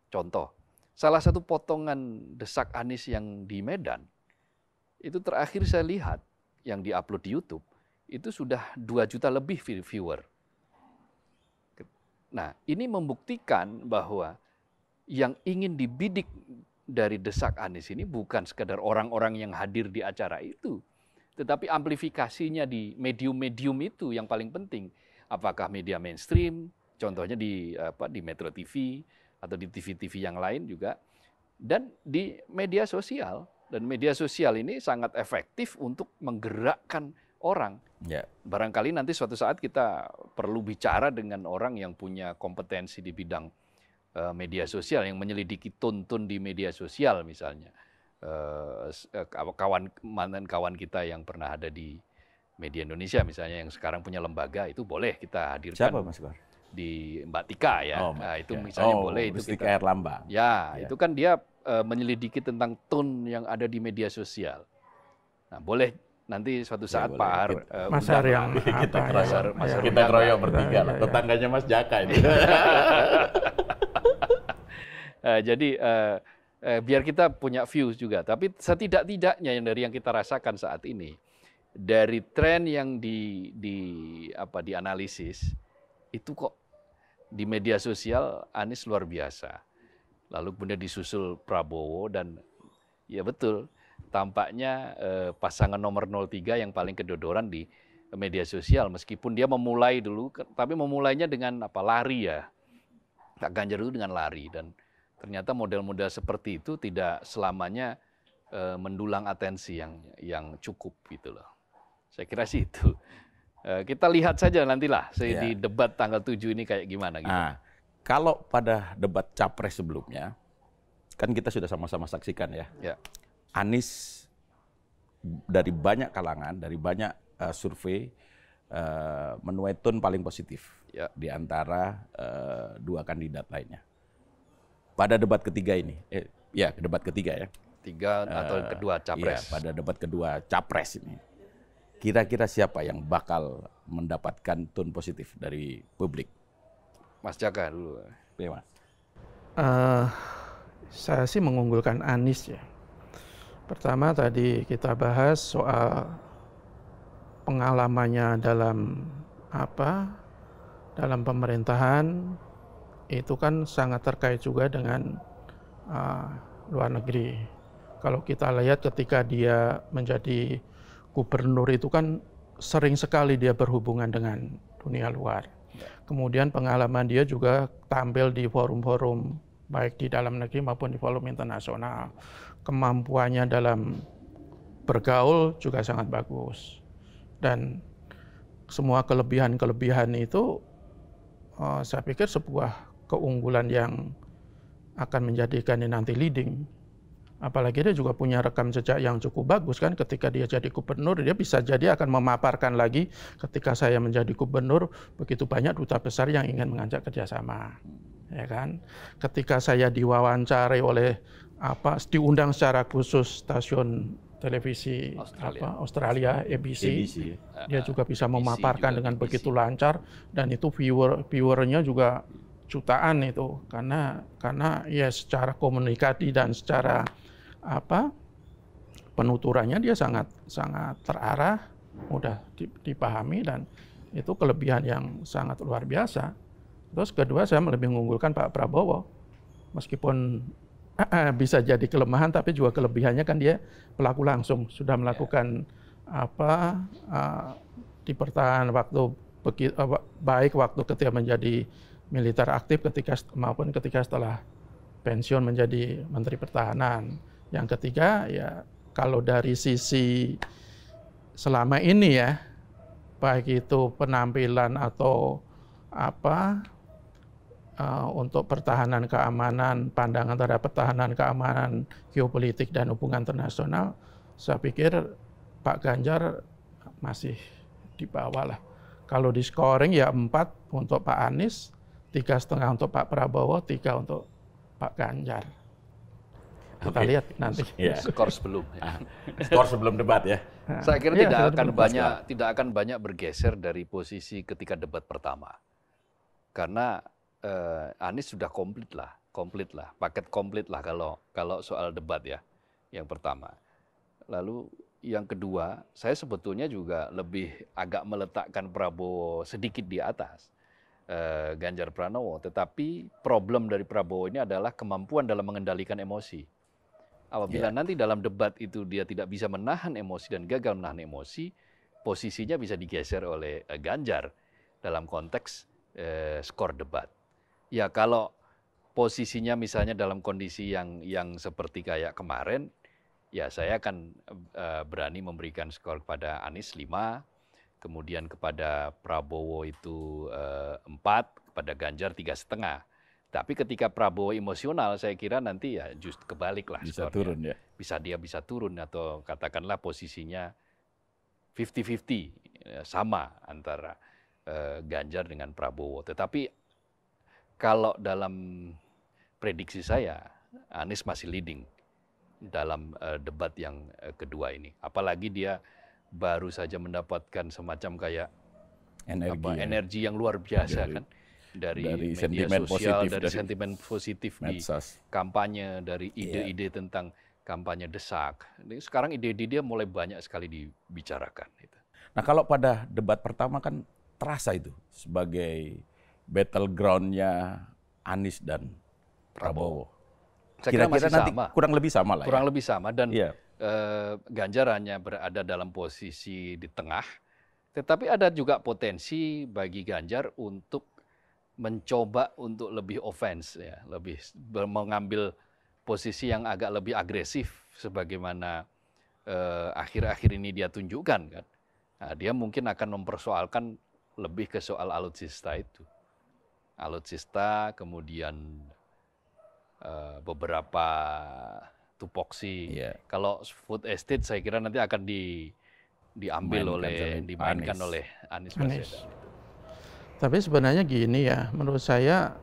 Contoh, salah satu potongan desak Anies yang di Medan, itu terakhir saya lihat yang diupload di YouTube, itu sudah 2 juta lebih viewer. Nah, ini membuktikan bahwa yang ingin dibidik dari desak Anies ini bukan sekedar orang-orang yang hadir di acara itu, tetapi amplifikasinya di medium-medium itu yang paling penting. Apakah media mainstream, contohnya di apa di Metro TV, atau di TV-TV yang lain juga dan di media sosial dan media sosial ini sangat efektif untuk menggerakkan orang. Yeah. Barangkali nanti suatu saat kita perlu bicara dengan orang yang punya kompetensi di bidang uh, media sosial yang menyelidiki tuntun di media sosial misalnya. Uh, kawan mantan kawan kita yang pernah ada di media Indonesia misalnya yang sekarang punya lembaga itu boleh kita hadirkan. Siapa Mas Gar? di Mbak Tika ya. Oh, nah, itu ya. misalnya oh, boleh itu kita. air lambang. Ya, ya, itu kan dia uh, menyelidiki tentang tone yang ada di media sosial. Nah, boleh nanti suatu ya, saat ya, Pak Har eh, Mas Har yang kita kerasar, ya, Mas ya, kita keroyok bertiga lah. Iya, iya. Tetangganya Mas Jaka ini. uh, [laughs] jadi uh, uh, biar kita punya views juga, tapi setidak-tidaknya yang dari yang kita rasakan saat ini dari tren yang di di apa dianalisis itu kok di media sosial Anies luar biasa. Lalu kemudian disusul Prabowo dan ya betul tampaknya eh, pasangan nomor 03 yang paling kedodoran di media sosial meskipun dia memulai dulu tapi memulainya dengan apa lari ya. tak Ganjar dulu dengan lari dan ternyata model-model seperti itu tidak selamanya eh, mendulang atensi yang yang cukup gitu loh. Saya kira sih itu. Eh, kita lihat saja nantilah ya. di debat tanggal 7 ini kayak gimana gitu. Nah, kalau pada debat capres sebelumnya kan kita sudah sama-sama saksikan ya. Ya. Anies dari banyak kalangan, dari banyak uh, survei uh, menuai tone paling positif ya. di antara uh, dua kandidat lainnya. Pada debat ketiga ini, eh, ya debat ketiga ya. Tiga atau uh, kedua iya, capres. Ya, pada debat kedua capres ini kira-kira siapa yang bakal mendapatkan tone positif dari publik? Mas Jaka dulu. Bagaimana? Uh, eh, saya sih mengunggulkan Anies ya. Pertama tadi kita bahas soal pengalamannya dalam apa? Dalam pemerintahan itu kan sangat terkait juga dengan uh, luar negeri. Kalau kita lihat ketika dia menjadi gubernur itu kan sering sekali dia berhubungan dengan dunia luar. Ya. Kemudian pengalaman dia juga tampil di forum-forum baik di dalam negeri maupun di forum internasional. Kemampuannya dalam bergaul juga sangat bagus. Dan semua kelebihan-kelebihan itu eh, saya pikir sebuah keunggulan yang akan menjadikan nanti leading Apalagi dia juga punya rekam jejak yang cukup bagus kan ketika dia jadi gubernur dia bisa jadi akan memaparkan lagi ketika saya menjadi gubernur begitu banyak duta besar yang ingin mengajak kerjasama ya kan ketika saya diwawancarai oleh apa diundang secara khusus stasiun televisi Australia, apa, Australia ABC, ABC dia juga bisa memaparkan juga dengan ABC. begitu lancar dan itu viewer viewernya juga jutaan itu karena karena ya secara komunikasi dan secara apa penuturannya dia sangat sangat terarah, mudah dipahami dan itu kelebihan yang sangat luar biasa. Terus kedua saya lebih mengunggulkan Pak Prabowo. Meskipun [clears throat] bisa jadi kelemahan tapi juga kelebihannya kan dia pelaku langsung sudah melakukan apa uh, pertahanan waktu eh, baik waktu ketika menjadi militer aktif ketika maupun ketika setelah pensiun menjadi menteri pertahanan. Yang ketiga ya kalau dari sisi selama ini ya baik itu penampilan atau apa uh, untuk pertahanan keamanan, pandangan terhadap pertahanan keamanan geopolitik dan hubungan internasional, saya pikir Pak Ganjar masih di bawah lah. Kalau di scoring ya empat untuk Pak Anies, tiga setengah untuk Pak Prabowo, tiga untuk Pak Ganjar. Kita okay. lihat nanti. [laughs] Yeah. Skor sebelum. Ya. Ah, skor sebelum debat ya. [laughs] Saya kira yeah, tidak akan banyak tidak akan banyak bergeser dari posisi ketika debat pertama. Karena eh, Anies sudah komplit lah, komplit lah, paket komplit lah kalau kalau soal debat ya. Yang pertama. Lalu yang kedua, saya sebetulnya juga lebih agak meletakkan Prabowo sedikit di atas. Eh, Ganjar Pranowo, tetapi problem dari Prabowo ini adalah kemampuan dalam mengendalikan emosi Apabila yeah. nanti dalam debat itu dia tidak bisa menahan emosi dan gagal menahan emosi, posisinya bisa digeser oleh eh, Ganjar dalam konteks uh, skor debat. Ya kalau posisinya misalnya dalam kondisi yang yang seperti kayak kemarin, ya saya akan uh, berani memberikan skor kepada Anies 5, kemudian kepada Prabowo itu uh, 4, kepada Ganjar tiga setengah. Tapi ketika Prabowo emosional, saya kira nanti ya just kebalik lah. Bisa skornya. turun ya. Bisa dia bisa turun atau katakanlah posisinya 50-50 eh, sama antara eh, Ganjar dengan Prabowo. Tetapi kalau dalam prediksi saya, Anies masih leading dalam eh, debat yang kedua ini. Apalagi dia baru saja mendapatkan semacam kayak energi, apa, ya. energi yang luar biasa Jadi. kan dari, dari media sentimen sosial, positif, dari, sentimen positif medsos. di kampanye, dari iya. ide-ide yeah. tentang kampanye desak. Sekarang ide-ide dia mulai banyak sekali dibicarakan. Gitu. Nah kalau pada debat pertama kan terasa itu sebagai battlegroundnya Anies dan Prabowo. Kira-kira nanti sama. kurang lebih sama lah. Ya. Kurang ya? lebih sama dan yeah. Iya. Ganjar hanya berada dalam posisi di tengah. Tetapi ada juga potensi bagi Ganjar untuk mencoba untuk lebih offense ya, lebih mengambil posisi yang agak lebih agresif sebagaimana akhir eh, akhir-akhir ini dia tunjukkan kan. Nah, dia mungkin akan mempersoalkan lebih ke soal alutsista itu. Alutsista kemudian eh, beberapa tupoksi. Yeah. Kalau food estate saya kira nanti akan di diambil Mainkan oleh dimainkan Anis. oleh Anies Baswedan. Tapi sebenarnya gini ya, menurut saya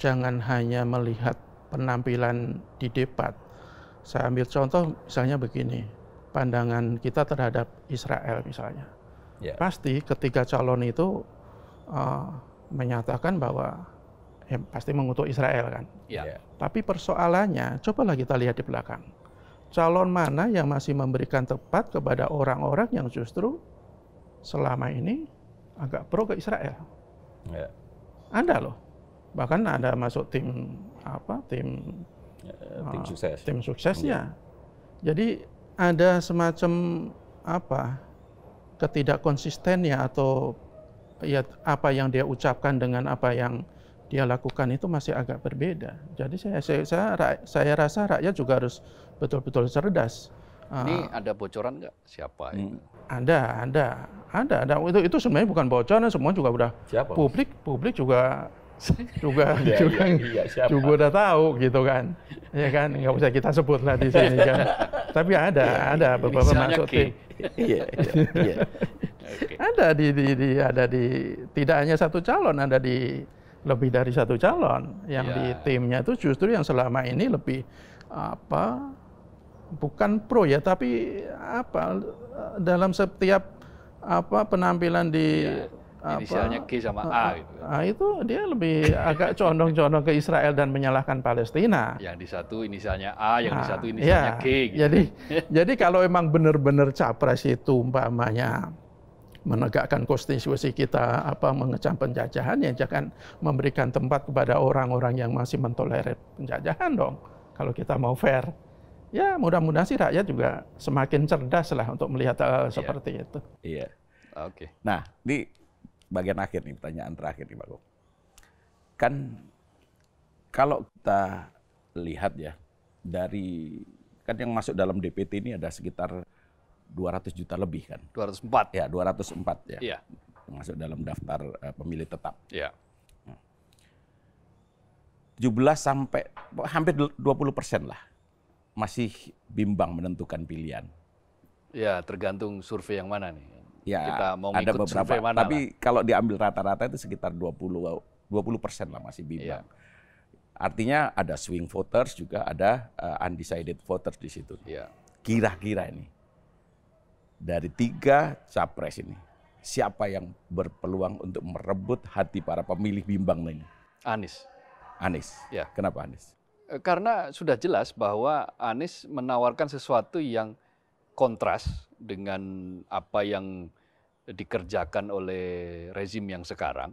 jangan hanya melihat penampilan di debat. Saya ambil contoh misalnya begini, pandangan kita terhadap Israel misalnya. Yeah. Pasti ketika calon itu uh, menyatakan bahwa ya, pasti mengutuk Israel kan. Yeah. Ya. Tapi persoalannya, cobalah kita lihat di belakang. Calon mana yang masih memberikan tepat kepada orang-orang yang justru selama ini agak pro ke Israel. Ya. Ada loh. Bahkan ada masuk tim apa? Tim ya, tim uh, sukses. Tim suksesnya. Ya. Jadi ada semacam apa? ketidakkonsistennya atau ya apa yang dia ucapkan dengan apa yang dia lakukan itu masih agak berbeda. Jadi saya saya saya, saya rasa rakyat juga harus betul-betul cerdas. Ini uh, ada bocoran nggak siapa hmm. itu? Ada, ada, ada, ada. Itu itu sebenarnya bukan bocoran, semua juga udah siapa? publik, publik juga [laughs] juga [laughs] ya, juga ya, siapa? juga udah tahu gitu kan ya kan nggak usah kita sebut lah di sini kan tapi ada ya, ada iya. beberapa masuk tim ya, ya. okay. ada di, di, di ada di tidak hanya satu calon ada di lebih dari satu calon yang ya. di timnya itu justru yang selama ini lebih apa bukan pro ya tapi apa Eh, dalam setiap apa penampilan di ya, apa, G sama A, A eh, eh, gitu. Ya. Nah, itu dia lebih agak condong-condong ke Israel dan menyalahkan Palestina. Yang di satu inisialnya A, yang nah, di ah, satu iya. inisialnya ya, G gitu. Jadi [laughs] jadi kalau emang benar-benar capres itu umpamanya menegakkan konstitusi kita apa mengecam penjajahan ya jangan memberikan tempat kepada orang-orang yang masih mentolerir penjajahan dong kalau kita mau fair ya mudah-mudahan sih rakyat juga semakin cerdas lah untuk melihat hal, iya. seperti itu. Iya. Oke. Okay. Nah, di bagian akhir nih pertanyaan terakhir nih Pak Gop. Kan kalau kita lihat ya dari kan yang masuk dalam DPT ini ada sekitar 200 juta lebih kan. 204. Ya, 204 ya. Iya. Masuk dalam daftar uh, pemilih tetap. Iya. 17 nah, sampai hampir 20 persen lah masih bimbang menentukan pilihan. Ya, tergantung survei yang mana nih. Ya, kita mau ada ikut beberapa. Survei mana Tapi lah. kalau diambil rata-rata itu sekitar 20 20 persen lah masih bimbang. Ya. Artinya ada swing voters juga ada uh, undecided voters di situ. Ya. Kira-kira ini dari tiga capres ini siapa yang berpeluang untuk merebut hati para pemilih bimbang ini? Anies. Anies. Ya. Kenapa Anies? Eh, karena sudah jelas bahwa Anies menawarkan sesuatu yang kontras dengan apa yang dikerjakan oleh rezim yang sekarang.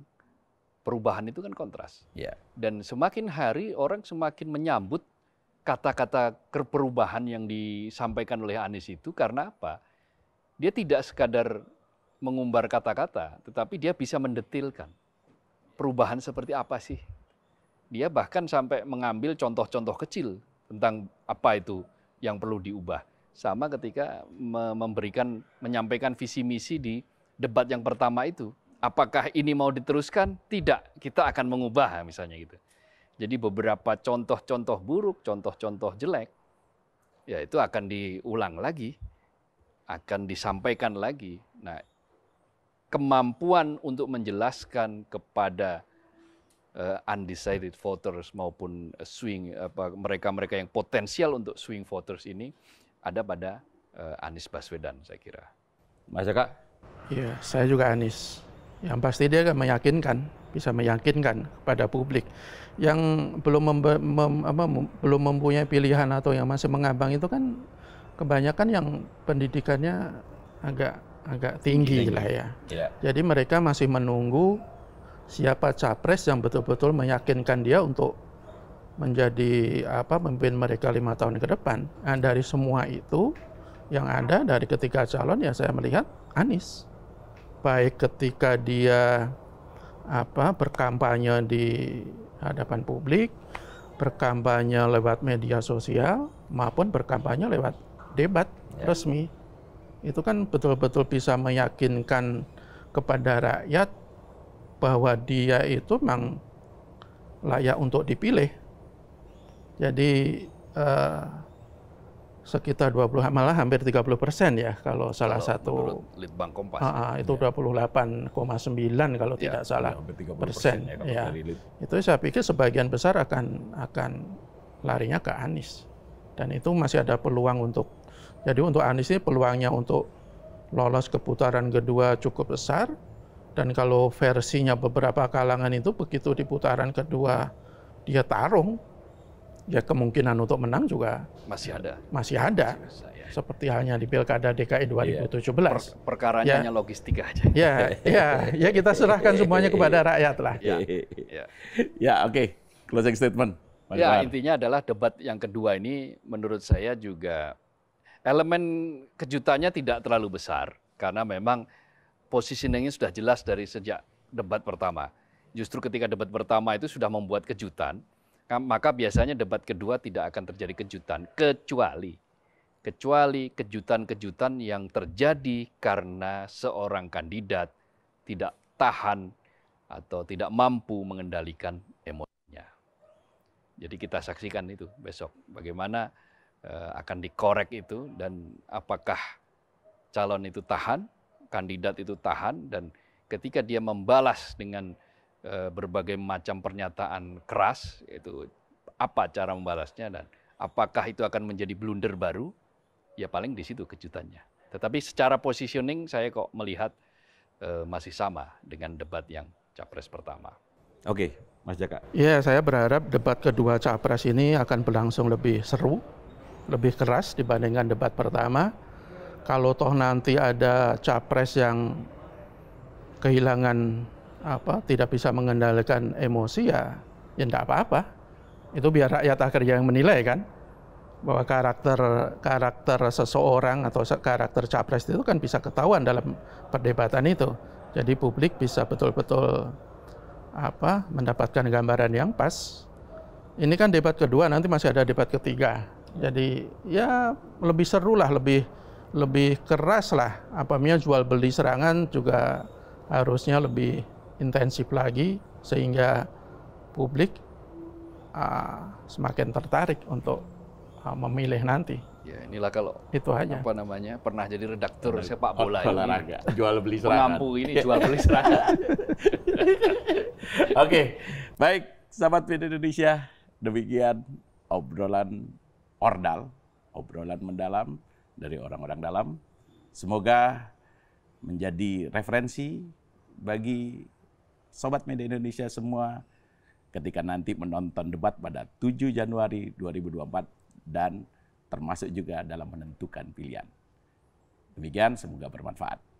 Perubahan itu kan kontras. Yeah. Dan semakin hari orang semakin menyambut kata-kata perubahan yang disampaikan oleh Anies itu karena apa? Dia tidak sekadar mengumbar kata-kata, tetapi dia bisa mendetilkan perubahan seperti apa sih dia bahkan sampai mengambil contoh-contoh kecil tentang apa itu yang perlu diubah. Sama ketika memberikan, menyampaikan visi misi di debat yang pertama itu. Apakah ini mau diteruskan? Tidak, kita akan mengubah misalnya gitu. Jadi beberapa contoh-contoh buruk, contoh-contoh jelek, ya itu akan diulang lagi, akan disampaikan lagi. Nah, kemampuan untuk menjelaskan kepada uh, undecided voters maupun eh, swing apa mereka-mereka yang potensial untuk swing voters ini ada pada uh, Anies Baswedan saya kira. Mas Kak? Iya, saya juga Anies. Yang pasti dia akan meyakinkan, bisa meyakinkan kepada publik. Yang belum membe- mem- apa, belum mempunyai pilihan atau yang masih mengambang itu kan kebanyakan yang pendidikannya agak agak tinggi, tinggi. lah ya. ya. Jadi mereka masih menunggu siapa capres yang betul-betul meyakinkan dia untuk menjadi apa pemimpin mereka lima tahun ke depan. Nah, dari semua itu yang ada dari ketiga calon ya saya melihat Anies baik ketika dia apa berkampanye di hadapan publik, berkampanye lewat media sosial maupun berkampanye lewat debat ya. resmi. Itu kan betul-betul bisa meyakinkan kepada rakyat bahwa dia itu memang layak untuk dipilih. Jadi uh, sekitar 20 malah hampir 30 persen ya kalau salah kalau satu Litbang Kompas uh, itu ya. 28,9 kalau ya, tidak salah persen ya, ya. Dari itu saya pikir sebagian besar akan akan larinya ke Anies dan itu masih ada peluang untuk jadi untuk Anies ini peluangnya untuk lolos ke putaran kedua cukup besar dan kalau versinya beberapa kalangan itu begitu di putaran kedua dia tarung, ya kemungkinan untuk menang juga masih ada. Masih ada. Ya. Seperti halnya di Pilkada DKI e iya. 2017. Per perkaranya ya. logistik aja. Ya, ya, ya kita serahkan semuanya kepada rakyat lah. Ya, ya. ya oke. Okay. Closing statement. Mas ya, intinya adalah debat yang kedua ini menurut saya juga elemen kejutannya tidak terlalu besar karena memang Posisi positioningnya sudah jelas dari sejak debat pertama. Justru ketika debat pertama itu sudah membuat kejutan, maka biasanya debat kedua tidak akan terjadi kejutan kecuali kecuali kejutan-kejutan yang terjadi karena seorang kandidat tidak tahan atau tidak mampu mengendalikan emosinya. Jadi kita saksikan itu besok bagaimana eh, akan dikorek itu dan apakah calon itu tahan kandidat itu tahan dan ketika dia membalas dengan eh, berbagai macam pernyataan keras itu apa cara membalasnya dan apakah itu akan menjadi blunder baru ya paling di situ kejutannya tetapi secara positioning saya kok melihat eh, masih sama dengan debat yang capres pertama oke Mas Jaka ya saya berharap debat kedua capres ini akan berlangsung lebih seru lebih keras dibandingkan debat pertama kalau toh nanti ada capres yang kehilangan apa tidak bisa mengendalikan emosi ya ya tidak apa-apa itu biar rakyat akhirnya yang menilai kan bahwa karakter karakter seseorang atau karakter capres itu kan bisa ketahuan dalam perdebatan itu jadi publik bisa betul-betul apa mendapatkan gambaran yang pas ini kan debat kedua nanti masih ada debat ketiga jadi ya lebih seru lah lebih lebih keras lah. Apamnya jual beli serangan juga harusnya lebih intensif lagi sehingga publik uh, semakin tertarik untuk uh, memilih nanti. Ya inilah kalau itu hanya. Apa namanya pernah jadi redaktur sepak bola ini. jual beli serangan. Pengampu ini jual beli serangan. [laughs] Oke, baik sahabat media Indonesia demikian obrolan ordal, obrolan mendalam dari orang-orang dalam. Semoga menjadi referensi bagi Sobat Media Indonesia semua ketika nanti menonton debat pada 7 Januari 2024 dan termasuk juga dalam menentukan pilihan. Demikian, semoga bermanfaat.